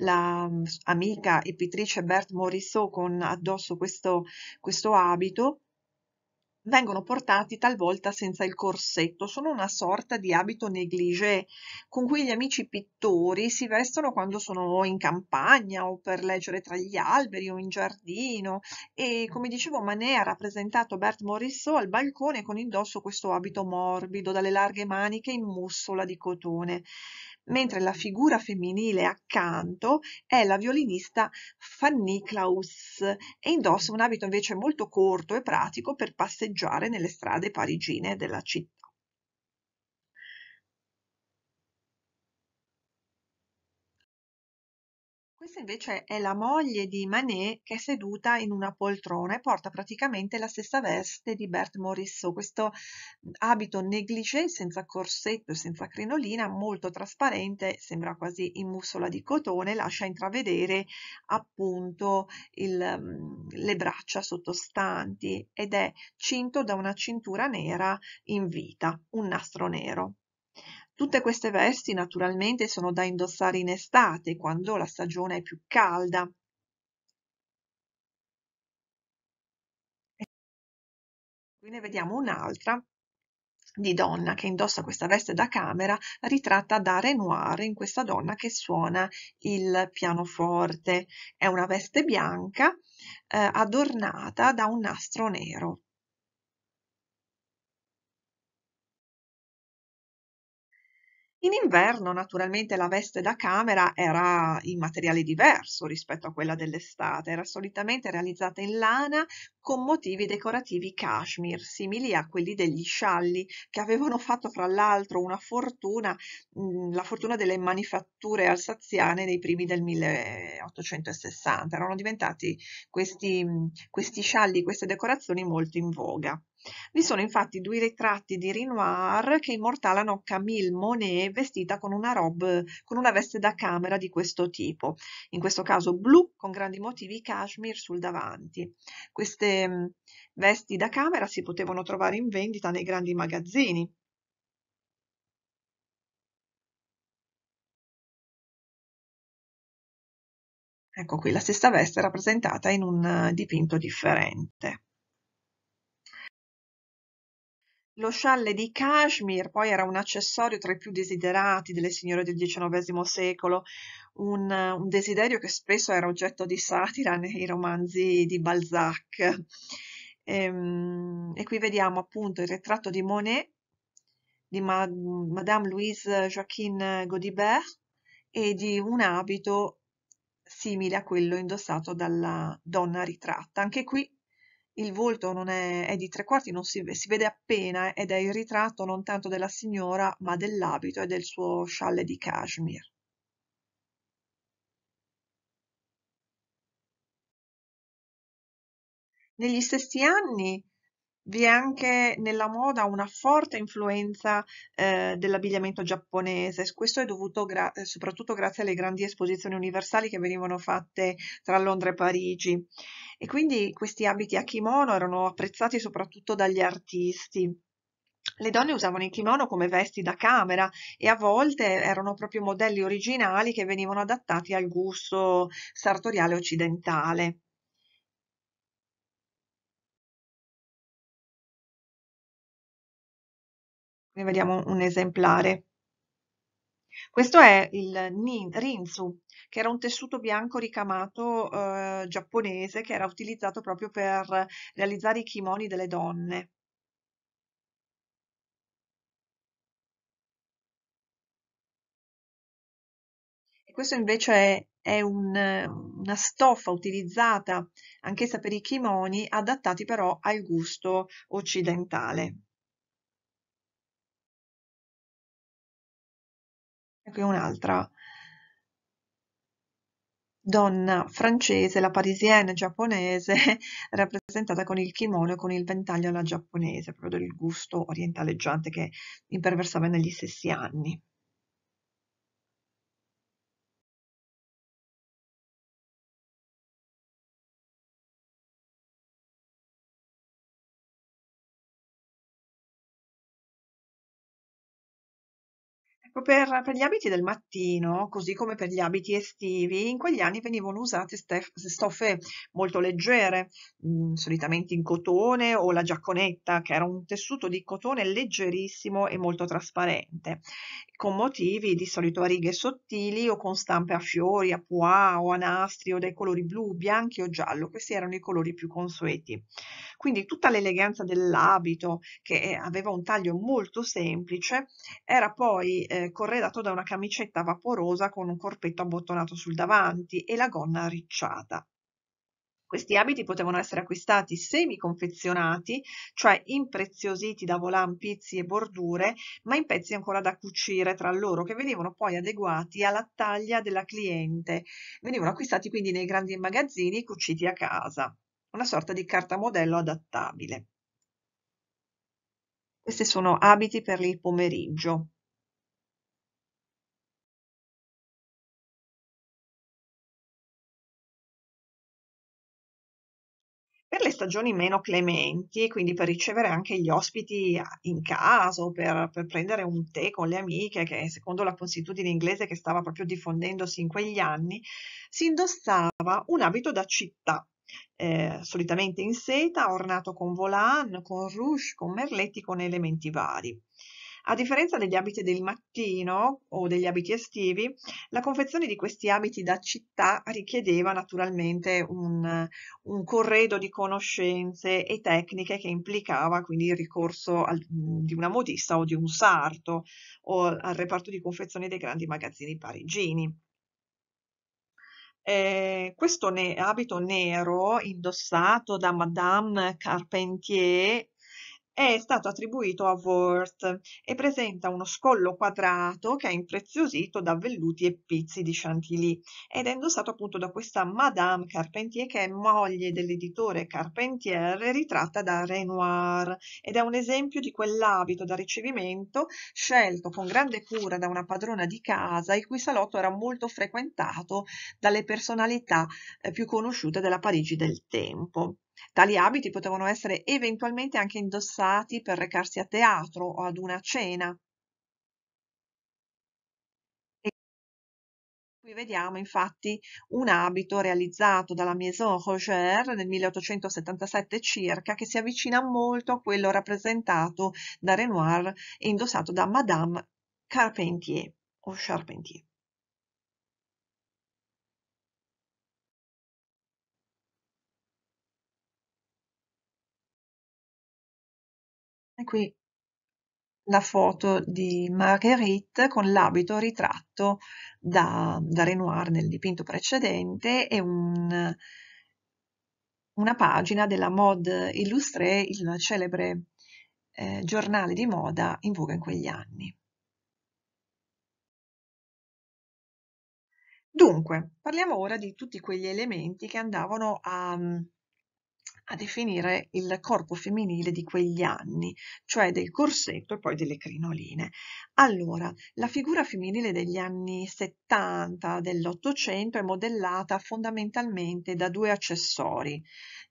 la mh, mm, amica e pittrice Berthe Morisot con addosso questo, questo abito, vengono portati talvolta senza il corsetto, sono una sorta di abito negligé con cui gli amici pittori si vestono quando sono in campagna o per leggere tra gli alberi o in giardino e come dicevo Manet ha rappresentato Bert Morisot al balcone con indosso questo abito morbido dalle larghe maniche in mussola di cotone mentre la figura femminile accanto è la violinista Fanny Klaus e indossa un abito invece molto corto e pratico per passeggiare nelle strade parigine della città. Questa invece è la moglie di Manet che è seduta in una poltrona e porta praticamente la stessa veste di Bert Morisseau, questo abito negligé senza corsetto e senza crinolina, molto trasparente, sembra quasi in mussola di cotone, lascia intravedere appunto il, le braccia sottostanti ed è cinto da una cintura nera in vita, un nastro nero. Tutte queste vesti naturalmente sono da indossare in estate, quando la stagione è più calda. Qui ne vediamo un'altra di donna che indossa questa veste da camera ritratta da Renoir in questa donna che suona il pianoforte. È una veste bianca eh, adornata da un nastro nero. In inverno naturalmente la veste da camera era in materiale diverso rispetto a quella dell'estate, era solitamente realizzata in lana con motivi decorativi cashmere, simili a quelli degli scialli che avevano fatto fra l'altro una fortuna, mhmm, la fortuna delle manifatture alsaziane nei primi del 1860, erano diventati questi, mhmm, questi scialli, queste decorazioni molto in voga. Vi sono infatti due ritratti di Renoir che immortalano Camille Monet vestita con una, robe, con una veste da camera di questo tipo, in questo caso blu con grandi motivi cashmere sul davanti. Queste mm, vesti da camera si potevano trovare in vendita nei grandi magazzini. Ecco qui, la stessa veste rappresentata in un eh, dipinto differente. Lo scialle di cashmere poi era un accessorio tra i più desiderati delle signore del XIX secolo, un, un desiderio che spesso era oggetto di satira nei romanzi di Balzac. E, ehm, e qui vediamo appunto il ritratto di Monet di Madame Louise Joaquin Godibert e di un abito simile a quello indossato dalla donna ritratta. Anche qui il volto non è, è di tre quarti, non si, si, vede appena eh, ed è il ritratto non tanto della signora ma dell'abito e del suo scialle di cashmere. Negli stessi anni vi è anche nella moda una forte influenza eh, dell'abbigliamento giapponese. Questo è dovuto gra eh, soprattutto grazie alle grandi esposizioni universali che venivano fatte tra Londra e Parigi. E quindi questi abiti a kimono erano apprezzati soprattutto dagli artisti. Le donne usavano i kimono come vesti da camera e a volte erano proprio modelli originali che venivano adattati al gusto sartoriale occidentale. Ne vediamo un esemplare. Questo è il nin, rinzu, che era un tessuto bianco ricamato eh, giapponese che era utilizzato proprio per realizzare i kimoni delle donne. E questo invece è, è un, una stoffa utilizzata anch'essa per i kimoni, adattati però al gusto occidentale. che è un'altra donna francese, la parisienne giapponese, rappresentata con il kimono e con il ventaglio alla giapponese, proprio del gusto orientaleggiante che imperversava negli stessi anni. Ecco, per, per gli abiti del mattino, così come per gli abiti estivi, in quegli anni venivano usate stoffe molto leggere, mh, mm, solitamente in cotone o la giacconetta, che era un tessuto di cotone leggerissimo e molto trasparente, con motivi di solito a righe sottili o con stampe a fiori, a pois o a nastri o dai colori blu, bianchi o giallo. Questi erano i colori più consueti. Quindi tutta l'eleganza dell'abito, che eh, aveva un taglio molto semplice, era poi eh, corredato da una camicetta vaporosa con un corpetto abbottonato sul davanti e la gonna arricciata. Questi abiti potevano essere acquistati semi-confezionati, cioè impreziositi da volant, pizzi e bordure, ma in pezzi ancora da cucire tra loro, che venivano poi adeguati alla taglia della cliente. Venivano acquistati quindi nei grandi magazzini cuciti a casa, una sorta di carta modello adattabile. Questi sono abiti per il pomeriggio. per le stagioni meno clementi, quindi per ricevere anche gli ospiti in casa o per, per, prendere un tè con le amiche, che secondo la consuetudine inglese che stava proprio diffondendosi in quegli anni, si indossava un abito da città, eh, solitamente in seta, ornato con volant, con rouge, con merletti, con elementi vari. A differenza degli abiti del mattino o degli abiti estivi, la confezione di questi abiti da città richiedeva naturalmente un, un corredo di conoscenze e tecniche che implicava quindi il ricorso al, di una modista o di un sarto o al reparto di confezione dei grandi magazzini parigini. Eh, questo ne abito nero indossato da Madame Carpentier è stato attribuito a Worth e presenta uno scollo quadrato che è impreziosito da velluti e pizzi di Chantilly ed è indossato appunto da questa Madame Carpentier che è moglie dell'editore Carpentier ritratta da Renoir ed è un esempio di quell'abito da ricevimento scelto con grande cura da una padrona di casa il cui salotto era molto frequentato dalle personalità eh, più conosciute della Parigi del tempo. Tali abiti potevano essere eventualmente anche indossati per recarsi a teatro o ad una cena. E qui vediamo infatti un abito realizzato dalla Maison Roger nel 1877 circa che si avvicina molto a quello rappresentato da Renoir e indossato da Madame Carpentier o Charpentier. E qui la foto di Marguerite con l'abito ritratto da, da, Renoir nel dipinto precedente e un, una pagina della Mode Illustrée, il celebre eh, giornale di moda in voga in quegli anni. Dunque, parliamo ora di tutti quegli elementi che andavano a a definire il corpo femminile di quegli anni, cioè del corsetto e poi delle crinoline. Allora, la figura femminile degli anni 70 dell'Ottocento è modellata fondamentalmente da due accessori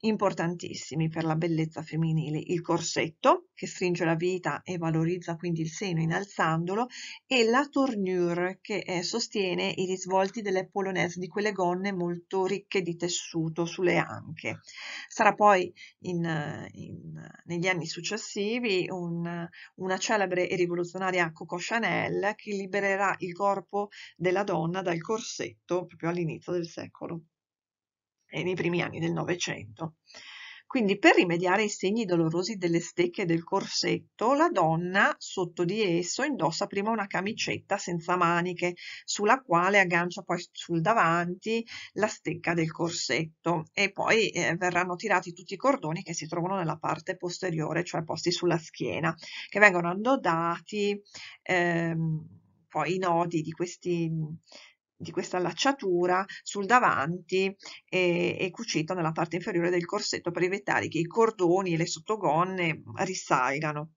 importantissimi per la bellezza femminile, il corsetto, che stringe la vita e valorizza quindi il seno innalzandolo, e la tournure, che eh, sostiene i risvolti delle polonaise, di quelle gonne molto ricche di tessuto sulle anche. Sarà poi poi in, in, negli anni successivi un, una celebre e rivoluzionaria Coco Chanel che libererà il corpo della donna dal corsetto proprio all'inizio del secolo e eh, nei primi anni del Novecento. Quindi per rimediare ai segni dolorosi delle stecche del corsetto, la donna sotto di esso indossa prima una camicetta senza maniche, sulla quale aggancia poi sul davanti la stecca del corsetto e poi eh, verranno tirati tutti i cordoni che si trovano nella parte posteriore, cioè posti sulla schiena, che vengono annodati ehm, poi i nodi di questi di questa allacciatura sul davanti e, e cucita nella parte inferiore del corsetto per evitare che i cordoni e le sottogonne risalgano.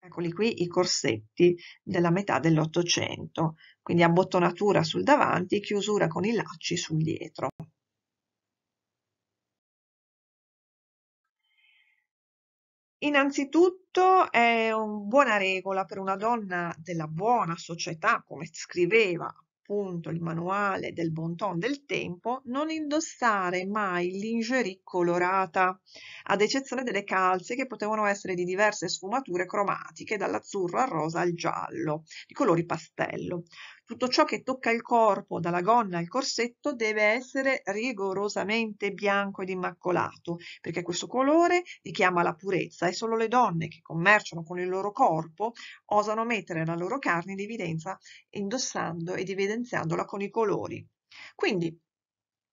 Eccoli qui i corsetti della metà dell'Ottocento, quindi abbottonatura sul davanti, chiusura con i lacci sul dietro. Innanzitutto è una buona regola per una donna della buona società, come scriveva appunto il manuale del bon ton del tempo, non indossare mai lingerie colorata, ad eccezione delle calze che potevano essere di diverse sfumature cromatiche, dall'azzurro al rosa al giallo, di colori pastello. Tutto ciò che tocca il corpo, dalla gonna al corsetto, deve essere rigorosamente bianco ed immacolato, perché questo colore richiama la purezza e solo le donne che commerciano con il loro corpo osano mettere la loro carne in evidenza indossando ed evidenziandola con i colori. Quindi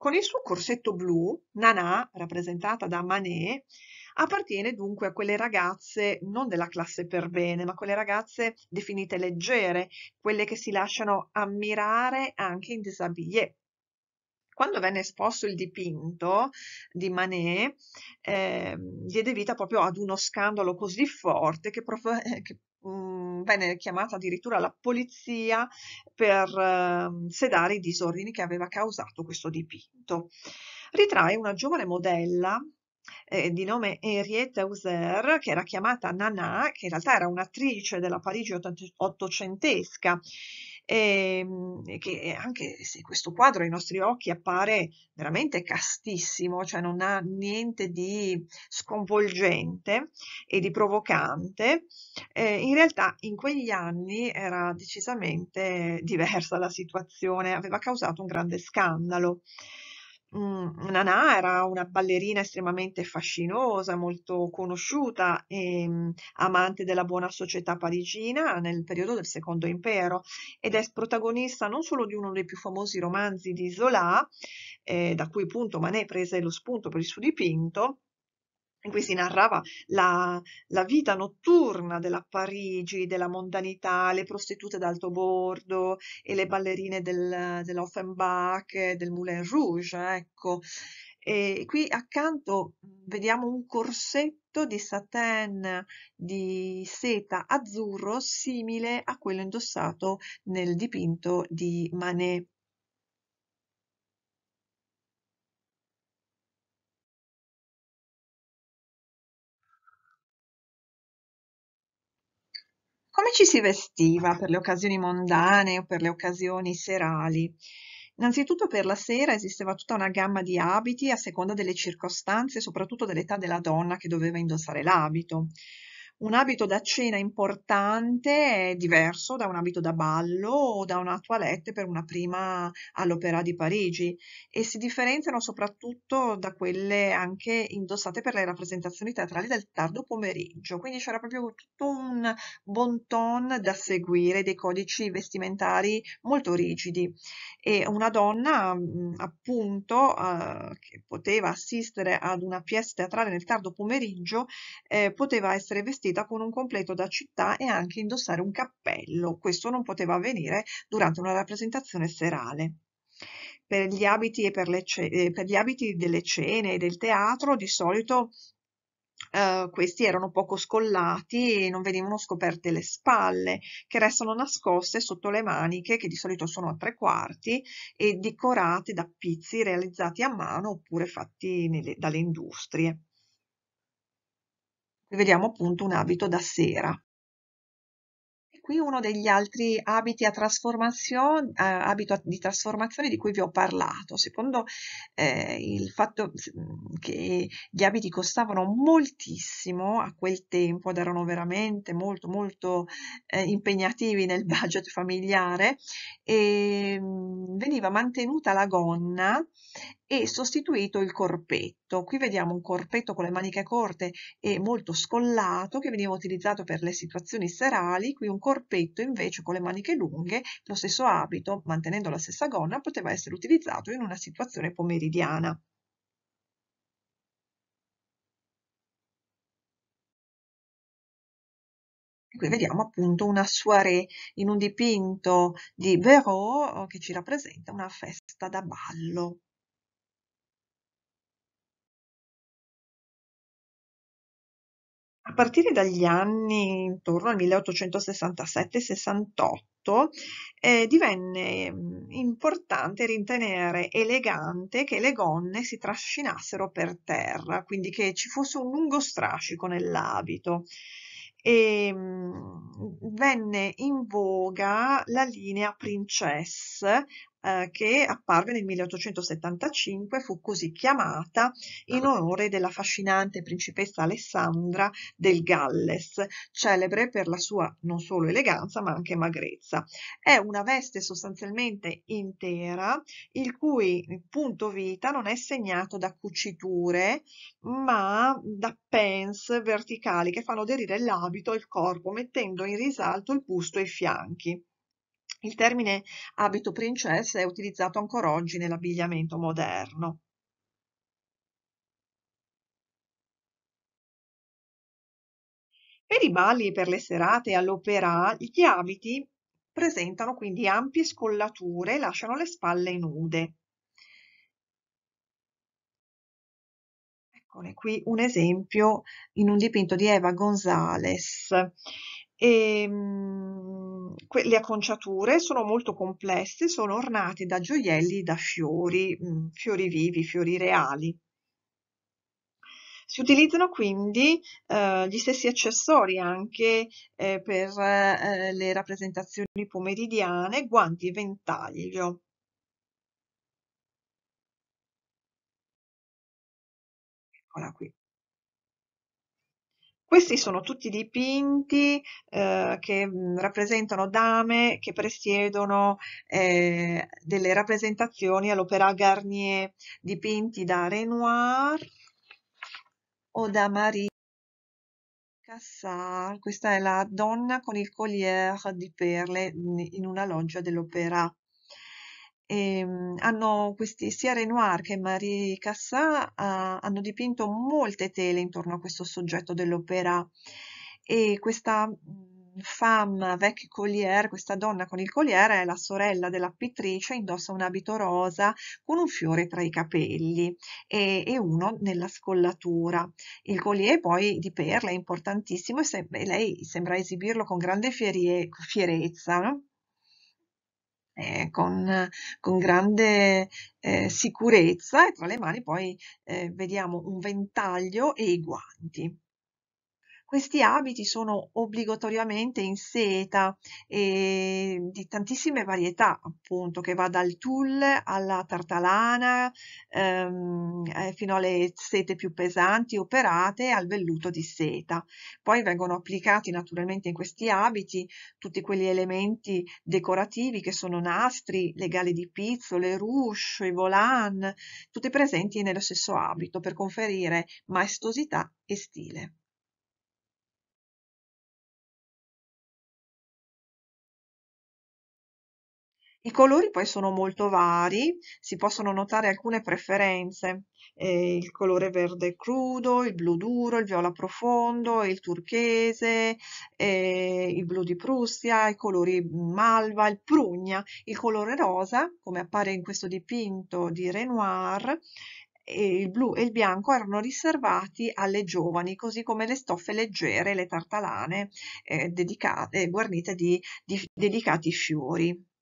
con il suo corsetto blu, Nana, rappresentata da Manet, appartiene dunque a quelle ragazze non della classe per bene, ma quelle ragazze definite leggere, quelle che si lasciano ammirare anche in déshabillé. Quando venne esposto il dipinto di Manet, eh, diede vita proprio ad uno scandalo così forte che, che mh, mhmm, venne chiamata addirittura la polizia per eh, sedare i disordini che aveva causato questo dipinto. Ritrae una giovane modella eh, di nome Henriette Hauser, che era chiamata Nana, che in realtà era un'attrice della Parigi ottocentesca Ehm, e, che anche se questo quadro ai nostri occhi appare veramente castissimo, cioè non ha niente di sconvolgente e di provocante, eh, in realtà in quegli anni era decisamente diversa la situazione, aveva causato un grande scandalo mh, mhmm, Nana era una ballerina estremamente fascinosa, molto conosciuta, e, ehm, amante della buona società parigina nel periodo del Secondo Impero ed è protagonista non solo di uno dei più famosi romanzi di Zola, eh, da cui appunto Manet prese lo spunto per il suo dipinto, in cui si narrava la, la, vita notturna della Parigi, della mondanità, le prostitute d'alto bordo e le ballerine del, dell'Offenbach, del Moulin Rouge, ecco. E qui accanto vediamo un corsetto di satin di seta azzurro simile a quello indossato nel dipinto di Manet. Come ci si vestiva per le occasioni mondane o per le occasioni serali? Innanzitutto per la sera esisteva tutta una gamma di abiti a seconda delle circostanze e soprattutto dell'età della donna che doveva indossare l'abito un abito da cena importante è diverso da un abito da ballo o da una toilette per una prima all'Opera di Parigi e si differenziano soprattutto da quelle anche indossate per le rappresentazioni teatrali del tardo pomeriggio. Quindi c'era proprio tutto un bon ton da seguire, dei codici vestimentari molto rigidi e una donna appunto eh, che poteva assistere ad una pièce teatrale nel tardo pomeriggio eh, poteva essere vestita vestita con un completo da città e anche indossare un cappello. Questo non poteva avvenire durante una rappresentazione serale. Per gli abiti, per eh, per gli abiti delle cene e del teatro di solito Uh, questi erano poco scollati e non venivano scoperte le spalle, che restano nascoste sotto le maniche, che di solito sono a tre quarti, e decorate da pizzi realizzati a mano oppure fatti nelle, dalle industrie. Qui vediamo appunto un abito da sera. E qui uno degli altri abiti a trasformazione, eh, abito di trasformazione di cui vi ho parlato. Secondo eh, il fatto che gli abiti costavano moltissimo a quel tempo ed erano veramente molto molto eh, impegnativi nel budget familiare, e, veniva mantenuta la gonna e sostituito il corpetto. Qui vediamo un corpetto con le maniche corte e molto scollato che veniva utilizzato per le situazioni serali, qui un corpetto invece con le maniche lunghe, lo stesso abito, mantenendo la stessa gonna, poteva essere utilizzato in una situazione pomeridiana. qui vediamo appunto una soirée in un dipinto di Verot che ci rappresenta una festa da ballo. A partire dagli anni intorno al 1867-68 eh, divenne mm, importante ritenere elegante che le gonne si trascinassero per terra, quindi che ci fosse un lungo strascico nell'abito. E, mh, mm, venne in voga la linea Princess eh, che apparve nel 1875, fu così chiamata in ah. onore della fascinante principessa Alessandra del Galles, celebre per la sua non solo eleganza ma anche magrezza. È una veste sostanzialmente intera, il cui punto vita non è segnato da cuciture ma da pens verticali che fanno aderire l'abito e il corpo mettendo in risalto il busto e i fianchi. Il termine abito princess è utilizzato ancora oggi nell'abbigliamento moderno. Per i balli e per le serate all'opera, gli abiti presentano quindi ampie scollature e lasciano le spalle nude. Eccone qui un esempio in un dipinto di Eva Gonzales. E, ehm, que- le acconciature sono molto complesse, sono ornate da gioielli, da fiori, mh, mm, fiori vivi, fiori reali. Si utilizzano quindi eh, gli stessi accessori anche eh, per eh, le rappresentazioni pomeridiane, guanti e ventaglio. Eccola qui. Questi sono tutti dipinti eh, che mh, mm, rappresentano dame che presiedono eh, delle rappresentazioni all'opera Garnier dipinti da Renoir o da Marie Cassar. Questa è la donna con il collier di perle mm, in una loggia dell'Opéra e, ehm, hanno questi, sia Renoir che Marie Cassin ah, hanno dipinto molte tele intorno a questo soggetto dell'opera e questa mm, femme vecchia collier, questa donna con il colliere è la sorella della pittrice, indossa un abito rosa con un fiore tra i capelli e, e uno nella scollatura. Il collier poi di perla è importantissimo e, se, e lei sembra esibirlo con grande fierie, fierezza. No? eh, con, con, grande eh, sicurezza e tra le mani poi eh, vediamo un ventaglio e i guanti. Questi abiti sono obbligatoriamente in seta e ehm, di tantissime varietà, appunto, che va dal tulle alla tartalana, ehm, eh, fino alle sete più pesanti operate al velluto di seta. Poi vengono applicati naturalmente in questi abiti tutti quegli elementi decorativi che sono nastri, le gale di pizzo, le ruche, i volant, tutti presenti nello stesso abito per conferire maestosità e stile. I colori poi sono molto vari, si possono notare alcune preferenze, eh, il colore verde crudo, il blu duro, il viola profondo, il turchese, eh, il blu di Prussia, i colori malva, il prugna, il colore rosa, come appare in questo dipinto di Renoir, e il blu e il bianco erano riservati alle giovani, così come le stoffe leggere, le tartalane eh, dedicate, eh, guarnite di, di delicati fiori.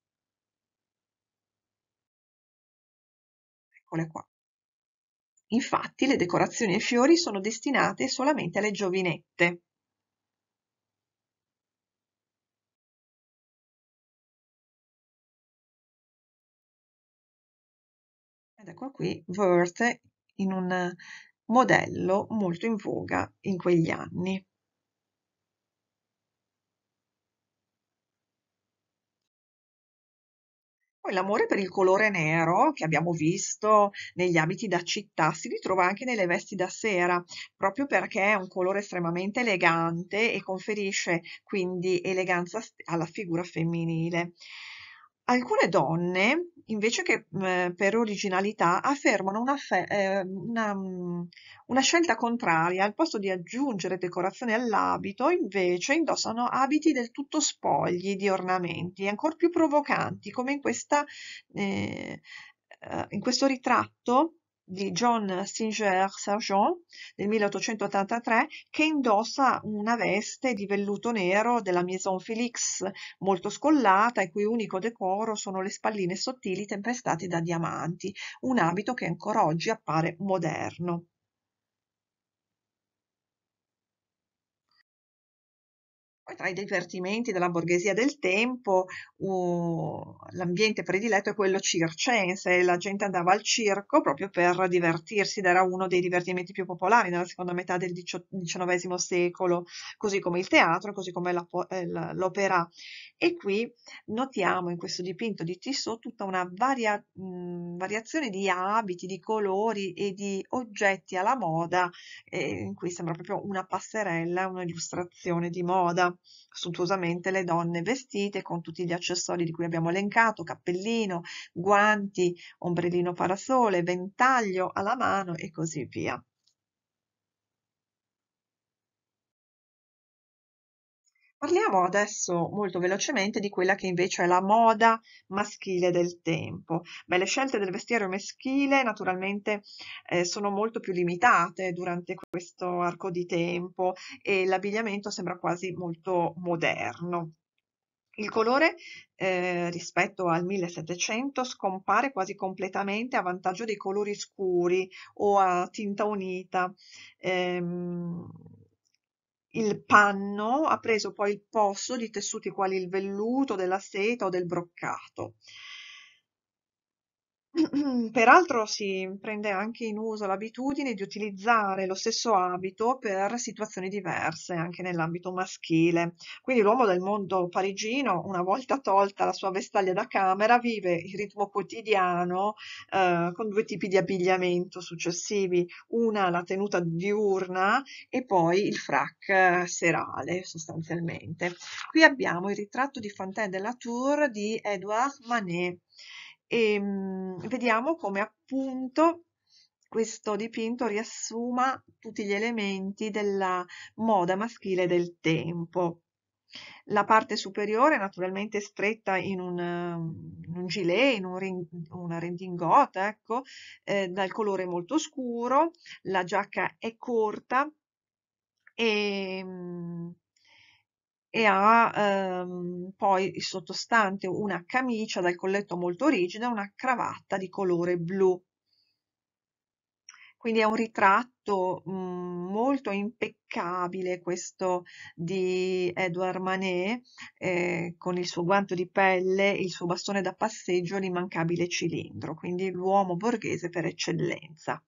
eccole qua. Infatti le decorazioni ai fiori sono destinate solamente alle giovinette. Ed ecco qui Wörth in un modello molto in voga in quegli anni. Poi l'amore per il colore nero, che abbiamo visto negli abiti da città, si ritrova anche nelle vesti da sera, proprio perché è un colore estremamente elegante e conferisce quindi eleganza alla figura femminile. Alcune donne invece che eh, per originalità, affermano una, fe- eh, una, mm, una, scelta contraria. Al posto di aggiungere decorazioni all'abito, invece indossano abiti del tutto spogli di ornamenti, ancora più provocanti, come in, questa, eh, eh in questo ritratto di John Singer Sargent del 1883 che indossa una veste di velluto nero della Maison Félix molto scollata e cui unico decoro sono le spalline sottili tempestate da diamanti, un abito che ancora oggi appare moderno. tra i divertimenti della borghesia del tempo uh, l'ambiente prediletto è quello circense, la gente andava al circo proprio per divertirsi ed era uno dei divertimenti più popolari nella seconda metà del XIX secolo, così come il teatro, così come eh, la, l'opera. E qui notiamo in questo dipinto di Tissot tutta una varia, mh, variazione di abiti, di colori e di oggetti alla moda, eh, in cui sembra proprio una passerella, un'illustrazione di moda sontuosamente le donne vestite con tutti gli accessori di cui abbiamo elencato, cappellino, guanti, ombrellino parasole, ventaglio alla mano e così via. Parliamo adesso molto velocemente di quella che invece è la moda maschile del tempo. Beh, le scelte del vestiario maschile naturalmente eh, sono molto più limitate durante questo arco di tempo e l'abbigliamento sembra quasi molto moderno. Il colore eh, rispetto al 1700 scompare quasi completamente a vantaggio dei colori scuri o a tinta unita. Ehm, il panno ha preso poi il posto di tessuti quali il velluto, della seta o del broccato. Peraltro si prende anche in uso l'abitudine di utilizzare lo stesso abito per situazioni diverse, anche nell'ambito maschile. Quindi l'uomo del mondo parigino, una volta tolta la sua vestaglia da camera, vive il ritmo quotidiano eh, con due tipi di abbigliamento successivi, una la tenuta diurna e poi il frac eh, serale sostanzialmente. Qui abbiamo il ritratto di Fantin de la Tour di Edouard Manet e ehm, vediamo come appunto questo dipinto riassuma tutti gli elementi della moda maschile del tempo. La parte superiore naturalmente è stretta in un, in un gilet, in un ring, una rendingota, ecco, eh, dal colore molto scuro, la giacca è corta e ehm, mh, e ha ehm, poi il sottostante una camicia dal colletto molto rigido e una cravatta di colore blu. Quindi è un ritratto mh, mhmm, molto impeccabile questo di Edouard Manet eh, con il suo guanto di pelle, il suo bastone da passeggio, e l'immancabile cilindro, quindi l'uomo borghese per eccellenza.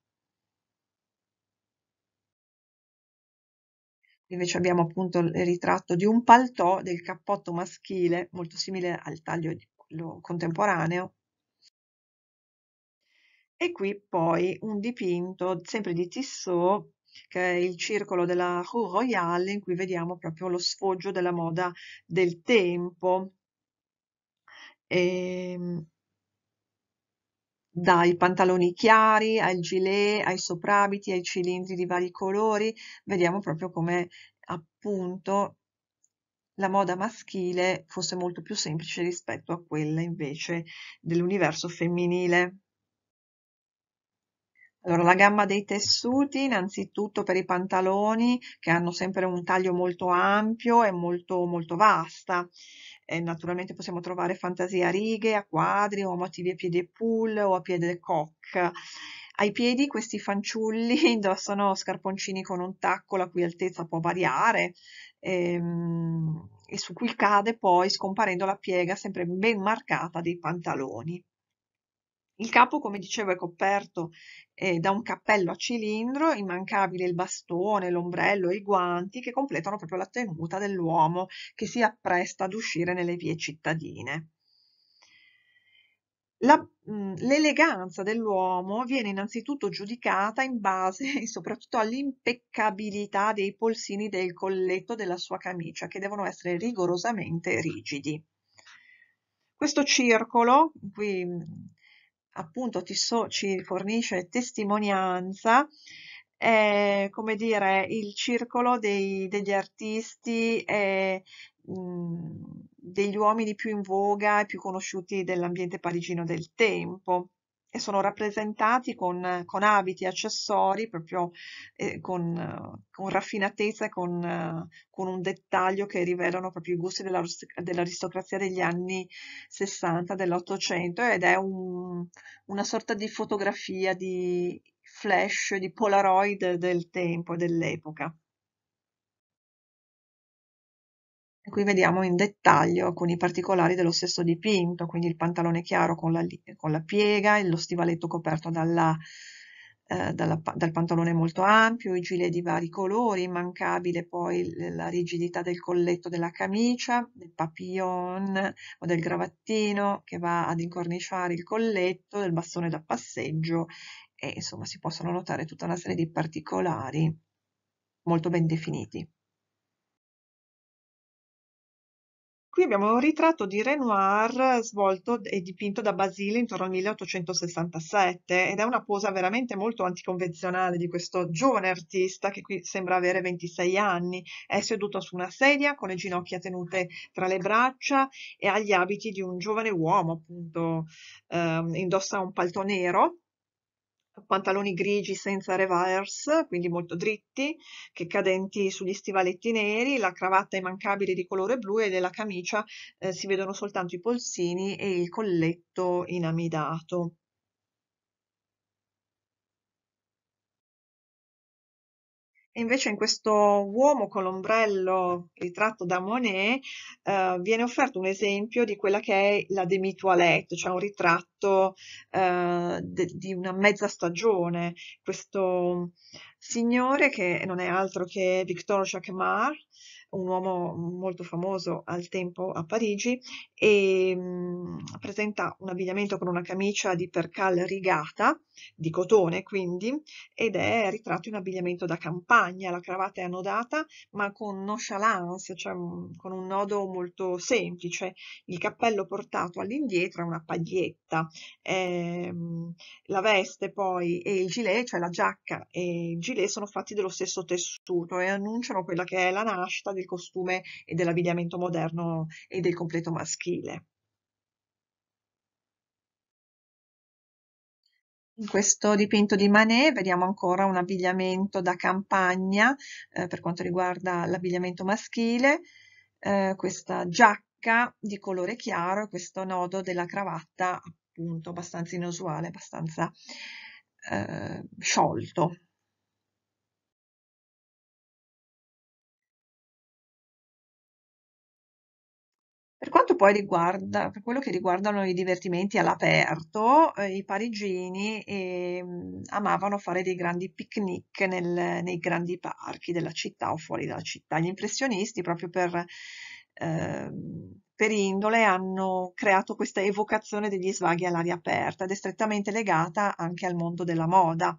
invece abbiamo appunto il ritratto di un paltò del cappotto maschile, molto simile al taglio di quello contemporaneo. E qui poi un dipinto sempre di Tissot che è il circolo della Rue Royale, in cui vediamo proprio lo sfoggio della moda del tempo. E, ehm, dai pantaloni chiari al gilet, ai soprabiti, ai cilindri di vari colori, vediamo proprio come appunto la moda maschile fosse molto più semplice rispetto a quella invece dell'universo femminile. Allora, la gamma dei tessuti, innanzitutto per i pantaloni, che hanno sempre un taglio molto ampio e molto, molto vasta eh, naturalmente possiamo trovare fantasia a righe, a quadri o a motivi a piede pull o a piede cock. Ai piedi questi fanciulli indossano scarponcini con un tacco la cui altezza può variare ehm, e su cui cade poi scomparendo la piega sempre ben marcata dei pantaloni. Il capo, come dicevo, è coperto eh, da un cappello a cilindro, immancabile il bastone, l'ombrello e i guanti che completano proprio la tenuta dell'uomo che si appresta ad uscire nelle vie cittadine. La, mm, l'eleganza dell'uomo viene innanzitutto giudicata in base soprattutto all'impeccabilità dei polsini del colletto della sua camicia, che devono essere rigorosamente rigidi. Questo circolo, in cui mm, appunto ti so, ci fornisce testimonianza è, come dire, il circolo dei, degli artisti e mhmm, degli uomini più in voga e più conosciuti dell'ambiente parigino del tempo e sono rappresentati con, con abiti, accessori, proprio eh, con, con, raffinatezza e con, con, un dettaglio che rivelano proprio i gusti dell'aristocrazia degli anni 60, dell'Ottocento, ed è un, una sorta di fotografia di flash, di polaroid del tempo e dell'epoca. E qui vediamo in dettaglio alcuni particolari dello stesso dipinto, quindi il pantalone chiaro con la, con la piega, lo stivaletto coperto dalla, eh, dalla, dal pantalone molto ampio, i gilet di vari colori, immancabile poi la rigidità del colletto della camicia, del papillon o del gravattino che va ad incorniciare il colletto, del bastone da passeggio e insomma si possono notare tutta una serie di particolari molto ben definiti. Qui abbiamo un ritratto di Renoir svolto e dipinto da Basile intorno al 1867 ed è una posa veramente molto anticonvenzionale di questo giovane artista che qui sembra avere 26 anni. È seduto su una sedia con le ginocchia tenute tra le braccia e ha gli abiti di un giovane uomo, appunto eh, indossa un palto nero pantaloni grigi senza reverse, quindi molto dritti, che cadenti sugli stivaletti neri, la cravatta immancabile di colore blu e della camicia eh, si vedono soltanto i polsini e il colletto inamidato. invece in questo uomo con l'ombrello ritratto da Monet eh, viene offerto un esempio di quella che è la demi-toilette, cioè un ritratto eh, de- di una mezza stagione. Questo signore che non è altro che Victor Jacquemart, un uomo molto famoso al tempo a Parigi, e mh, mhmm, presenta un abbigliamento con una camicia di percal rigata, di cotone quindi, ed è ritratto in abbigliamento da campagna, la cravatta è annodata ma con nonchalance, cioè mh, mhmm, con un nodo molto semplice, il cappello portato all'indietro è una paglietta, eh, la veste poi e il gilet, cioè la giacca e il gilet sono fatti dello stesso tessuto e annunciano quella che è la nascita del costume e dell'abbigliamento moderno e del completo maschile. In questo dipinto di Manet vediamo ancora un abbigliamento da campagna eh, per quanto riguarda l'abbigliamento maschile, eh, questa giacca di colore chiaro e questo nodo della cravatta appunto abbastanza inusuale, abbastanza eh, sciolto. Per quanto poi riguarda, per quello che riguardano i divertimenti all'aperto, eh, i parigini eh, amavano fare dei grandi picnic nel, nei grandi parchi della città o fuori dalla città. Gli impressionisti, proprio per, eh, per indole, hanno creato questa evocazione degli svaghi all'aria aperta ed è strettamente legata anche al mondo della moda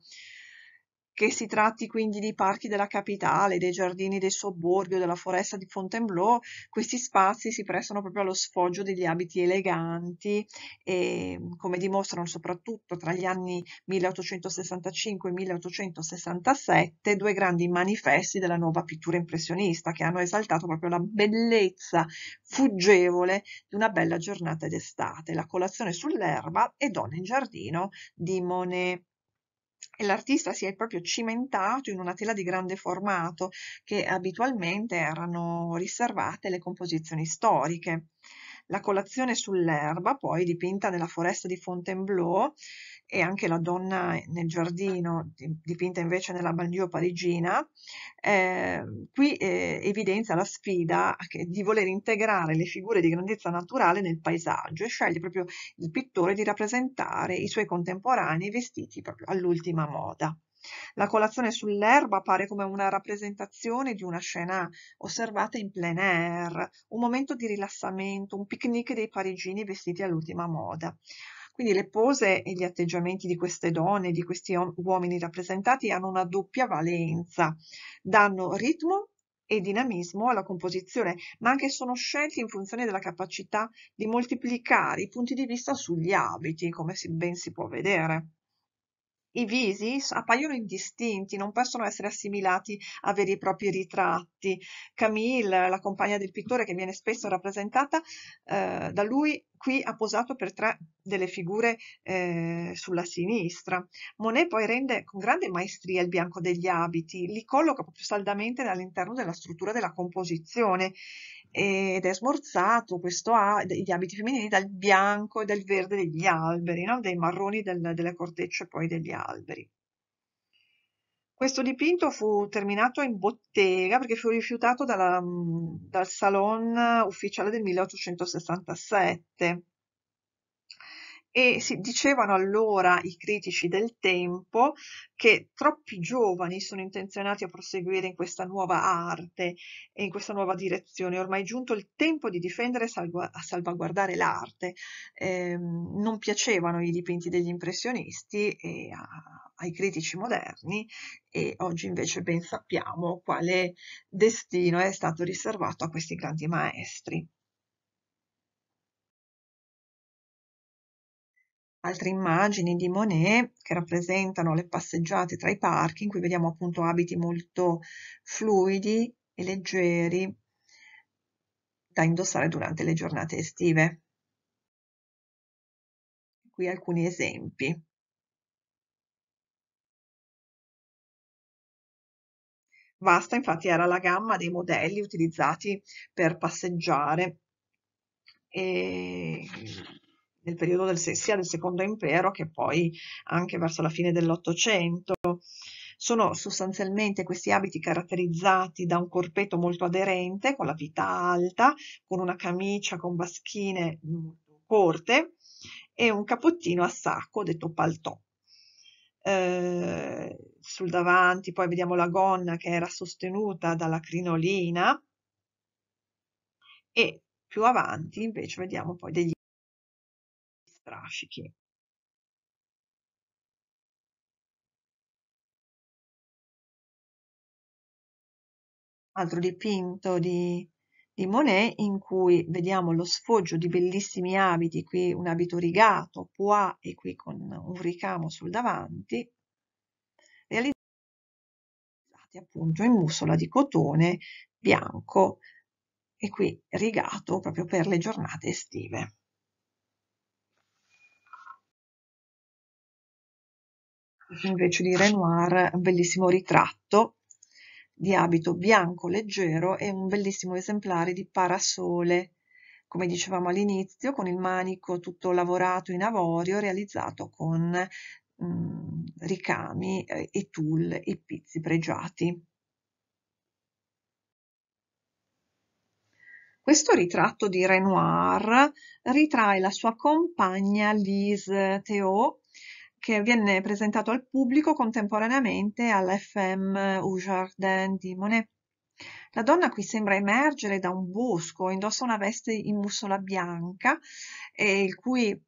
che si tratti quindi di parchi della capitale, dei giardini del sobborgo, della foresta di Fontainebleau, questi spazi si prestano proprio allo sfoggio degli abiti eleganti, e, come dimostrano soprattutto tra gli anni 1865 e 1867 due grandi manifesti della nuova pittura impressionista che hanno esaltato proprio la bellezza fuggevole di una bella giornata d'estate, la colazione sull'erba e donne in giardino di Monet e l'artista si è proprio cimentato in una tela di grande formato che abitualmente erano riservate alle composizioni storiche. La colazione sull'erba, poi dipinta nella foresta di Fontainebleau, e anche La donna nel giardino, dipinta invece nella banlieue parigina, eh, qui eh, evidenzia la sfida di voler integrare le figure di grandezza naturale nel paesaggio e sceglie proprio il pittore di rappresentare i suoi contemporanei vestiti proprio all'ultima moda. La colazione sull'erba appare come una rappresentazione di una scena osservata in plein air, un momento di rilassamento, un picnic dei parigini vestiti all'ultima moda. Quindi le pose e gli atteggiamenti di queste donne, di questi uomini rappresentati, hanno una doppia valenza, danno ritmo e dinamismo alla composizione, ma anche sono scelti in funzione della capacità di moltiplicare i punti di vista sugli abiti, come ben si può vedere. I visi appaiono indistinti, non possono essere assimilati a veri e propri ritratti. Camille, la compagna del pittore che viene spesso rappresentata eh, da lui, qui ha posato per tre delle figure eh, sulla sinistra. Monet poi rende con grande maestria il bianco degli abiti, li colloca proprio saldamente all'interno della struttura della composizione ed è smorzato questo gli abiti femminili dal bianco e dal verde degli alberi, no? dai marroni del, delle cortecce e poi degli alberi. Questo dipinto fu terminato in bottega perché fu rifiutato dalla, dal Salon Ufficiale del 1867 e si dicevano allora i critici del tempo che troppi giovani sono intenzionati a proseguire in questa nuova arte e in questa nuova direzione. Ormai è giunto il tempo di difendere e salva- salvaguardare l'arte. Eh, non piacevano i dipinti degli impressionisti e a- ai critici moderni e oggi invece ben sappiamo quale destino è stato riservato a questi grandi maestri. altre immagini di Monet che rappresentano le passeggiate tra i parchi in cui vediamo appunto abiti molto fluidi e leggeri da indossare durante le giornate estive. Qui alcuni esempi. Vasta infatti era la gamma dei modelli utilizzati per passeggiare e nel periodo del, sia del secondo impero che poi anche verso la fine dell'Ottocento. Sono sostanzialmente questi abiti caratterizzati da un corpetto molto aderente, con la vita alta, con una camicia con baschine mm, corte e un capottino a sacco, detto paltò. Eh, sul davanti poi vediamo la gonna che era sostenuta dalla crinolina e più avanti invece vediamo poi degli grafiche altro dipinto di, di, Monet in cui vediamo lo sfoggio di bellissimi abiti, qui un abito rigato, pois e qui con un ricamo sul davanti, realizzati appunto in mussola di cotone bianco e qui rigato proprio per le giornate estive. invece di Renoir, un bellissimo ritratto di abito bianco leggero e un bellissimo esemplare di parasole, come dicevamo all'inizio, con il manico tutto lavorato in avorio, realizzato con mh, mm, ricami eh, e tulle e pizzi pregiati. Questo ritratto di Renoir ritrae la sua compagna Lise Théot che viene presentato al pubblico contemporaneamente all'FM au Jardin di Monet. La donna qui sembra emergere da un bosco, indossa una veste in mussola bianca, e il cui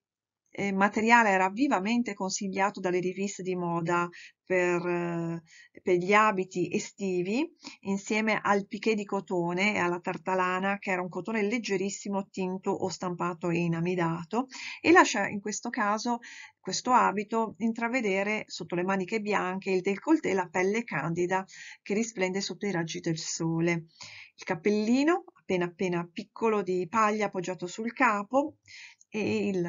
il materiale era vivamente consigliato dalle riviste di moda per, eh, per, gli abiti estivi, insieme al piquet di cotone e alla tartalana, che era un cotone leggerissimo tinto o stampato e inamidato, e lascia in questo caso questo abito intravedere sotto le maniche bianche, il décolleté e la pelle candida che risplende sotto i raggi del sole. Il cappellino, appena appena piccolo di paglia appoggiato sul capo, e il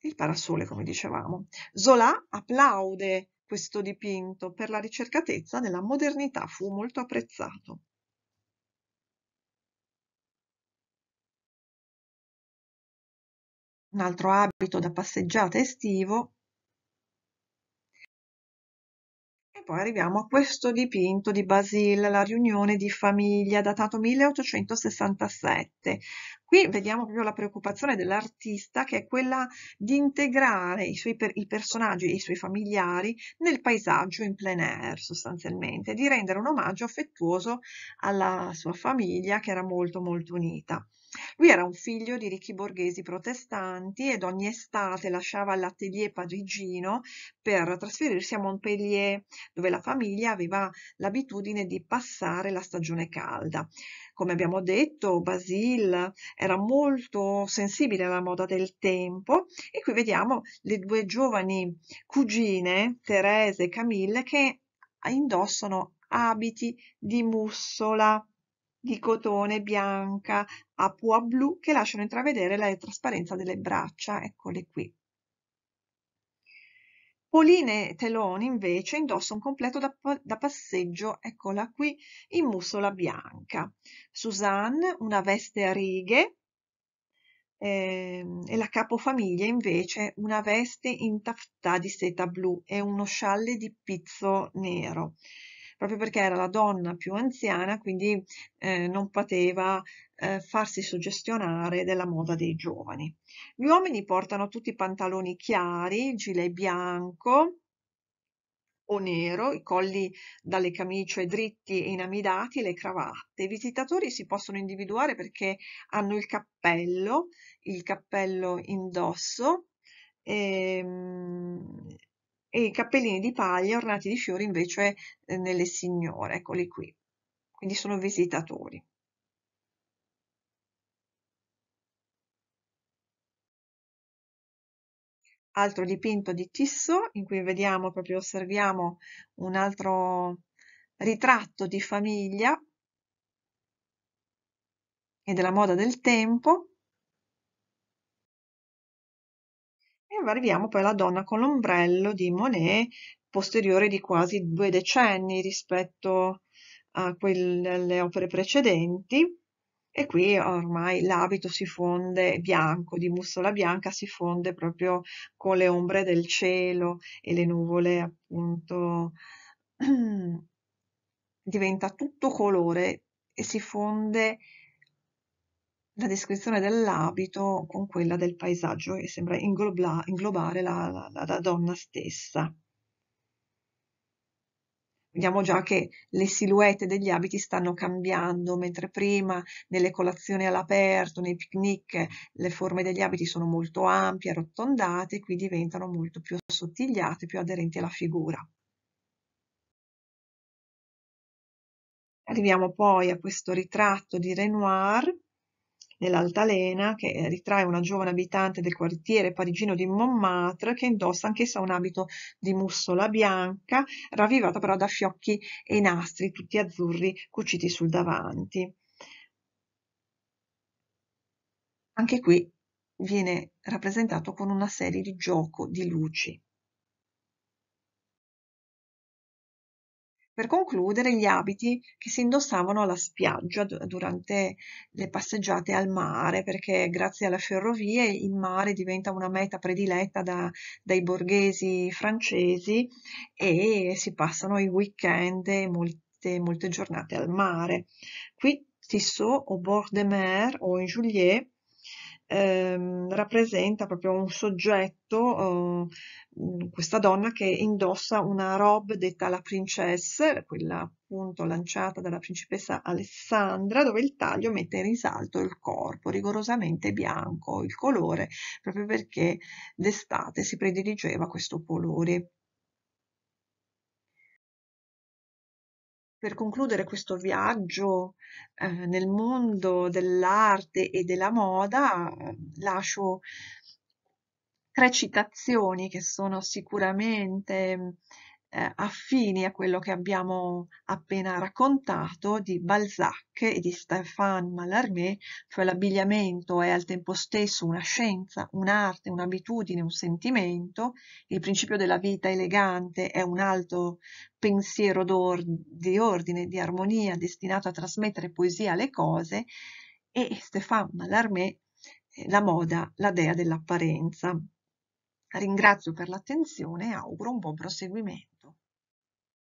il parasole, come dicevamo. Zola applaude questo dipinto per la ricercatezza nella modernità, fu molto apprezzato. Un altro abito da passeggiata estivo poi arriviamo a questo dipinto di Basile, La riunione di famiglia, datato 1867. Qui vediamo proprio la preoccupazione dell'artista che è quella di integrare i suoi per, i personaggi e i suoi familiari nel paesaggio in plein air sostanzialmente, di rendere un omaggio affettuoso alla sua famiglia che era molto molto unita. Lui era un figlio di ricchi borghesi protestanti ed ogni estate lasciava l'atelier parigino per trasferirsi a Montpellier, dove la famiglia aveva l'abitudine di passare la stagione calda. Come abbiamo detto, Basile era molto sensibile alla moda del tempo e qui vediamo le due giovani cugine, Terese e Camille, che indossano abiti di mussola di cotone bianca a pua blu che lasciano intravedere la trasparenza delle braccia, eccole qui. Poline Teloni invece indossa un completo da, da, passeggio, eccola qui, in mussola bianca. Suzanne una veste a righe eh, e la capofamiglia invece una veste in taftà di seta blu e uno scialle di pizzo nero proprio perché era la donna più anziana, quindi eh, non poteva eh, farsi suggestionare della moda dei giovani. Gli uomini portano tutti i pantaloni chiari, il gilet bianco, o nero, i colli dalle camicie dritti e inamidati, le cravatte. I visitatori si possono individuare perché hanno il cappello, il cappello indosso, E, ehm, e i cappellini di paglia ornati di fiori invece eh, nelle signore, eccoli qui. Quindi sono visitatori. Altro dipinto di Tisso in cui vediamo proprio osserviamo un altro ritratto di famiglia e della moda del tempo arriviamo poi alla donna con l'ombrello di Monet, posteriore di quasi due decenni rispetto a quelle alle opere precedenti. E qui ormai l'abito si fonde bianco, di mussola bianca si fonde proprio con le ombre del cielo e le nuvole, appunto, diventa tutto colore e si fonde la descrizione dell'abito con quella del paesaggio e sembra ingloba, inglobare la, la, la donna stessa. Vediamo già che le silhouette degli abiti stanno cambiando, mentre prima nelle colazioni all'aperto, nei picnic, le forme degli abiti sono molto ampie, arrotondate, qui diventano molto più assottigliate, più aderenti alla figura. Arriviamo poi a questo ritratto di Renoir, dell'altalena che eh, ritrae una giovane abitante del quartiere parigino di Montmartre che indossa anch'essa un abito di mussola bianca, ravvivata però da fiocchi e nastri tutti azzurri cuciti sul davanti. Anche qui viene rappresentato con una serie di gioco di luci. Per concludere, gli abiti che si indossavano alla spiaggia durante le passeggiate al mare, perché grazie alle ferrovie il mare diventa una meta prediletta da, dai borghesi francesi e si passano i weekend e molte, molte giornate al mare. Qui Tissot, au bord de mer o in Juliet, Ehm, rappresenta proprio un soggetto, eh, questa donna che indossa una robe detta la princesse, quella appunto lanciata dalla principessa Alessandra, dove il taglio mette in risalto il corpo, rigorosamente bianco, il colore, proprio perché d'estate si prediligeva questo colore. per concludere questo viaggio eh, nel mondo dell'arte e della moda, eh, lascio tre citazioni che sono sicuramente eh, affini a quello che abbiamo appena raccontato di Balzac e di Stéphane Mallarmé, cioè l'abbigliamento è al tempo stesso una scienza, un'arte, un'abitudine, un sentimento, il principio della vita elegante è un alto pensiero di ordine, di armonia, destinato a trasmettere poesia alle cose, e Stéphane Mallarmé, eh, la moda, la dea dell'apparenza. Ringrazio per l'attenzione e auguro un buon proseguimento.